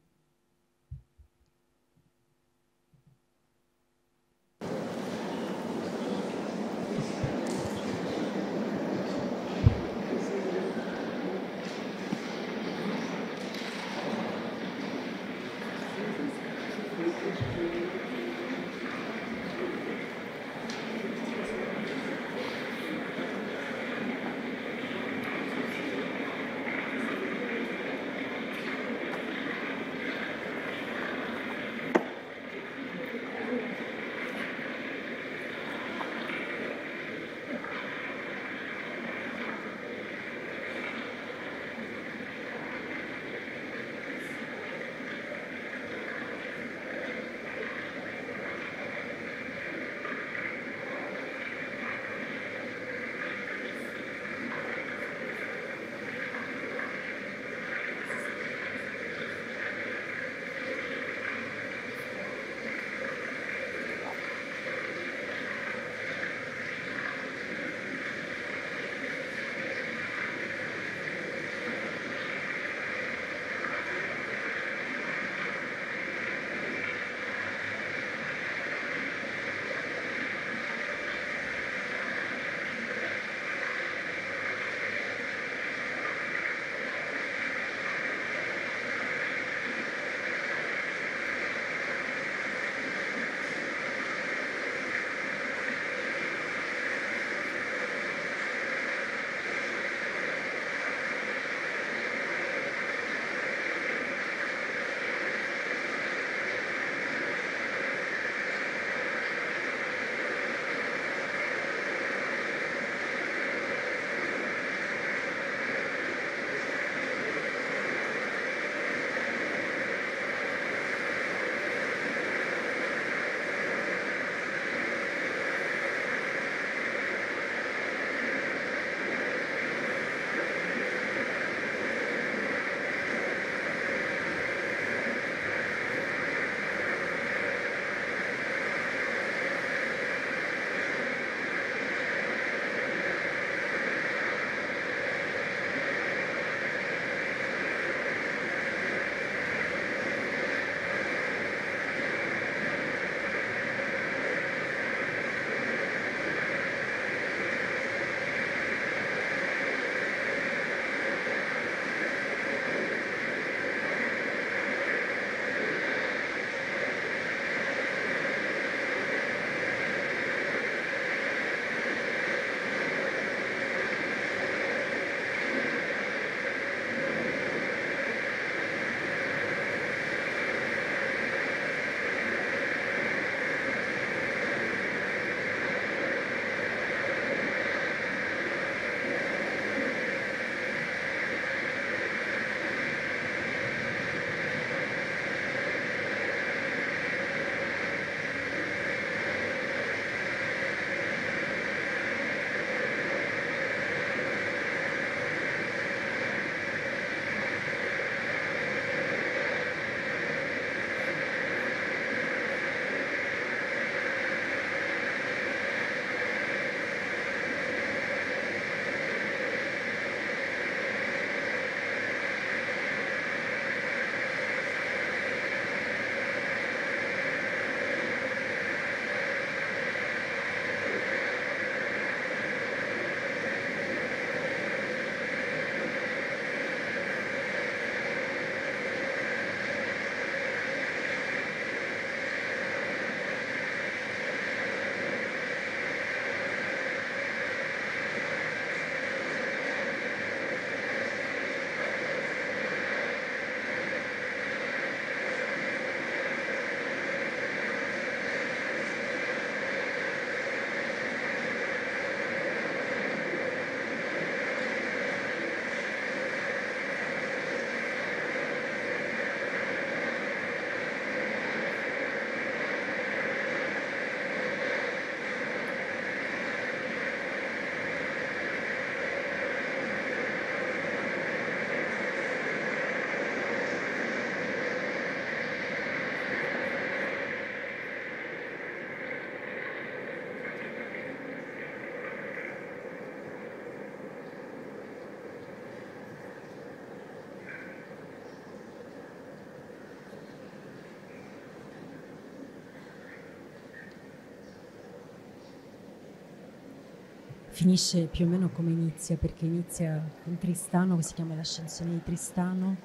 finisce più o meno come inizia, perché inizia con Tristano, che si chiama l'ascensione di Tristano.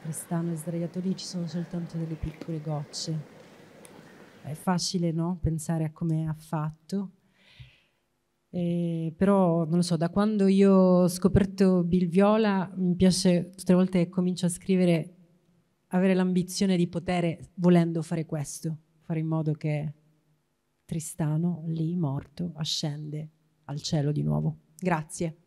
Tristano è sdraiato lì, ci sono soltanto delle piccole gocce. È facile, no? Pensare a come ha fatto. Eh, però non lo so, da quando io ho scoperto Bill Viola mi piace tutte le volte che comincio a scrivere avere l'ambizione di poter, volendo fare questo, fare in modo che Tristano, lì morto, ascende al cielo di nuovo. Grazie.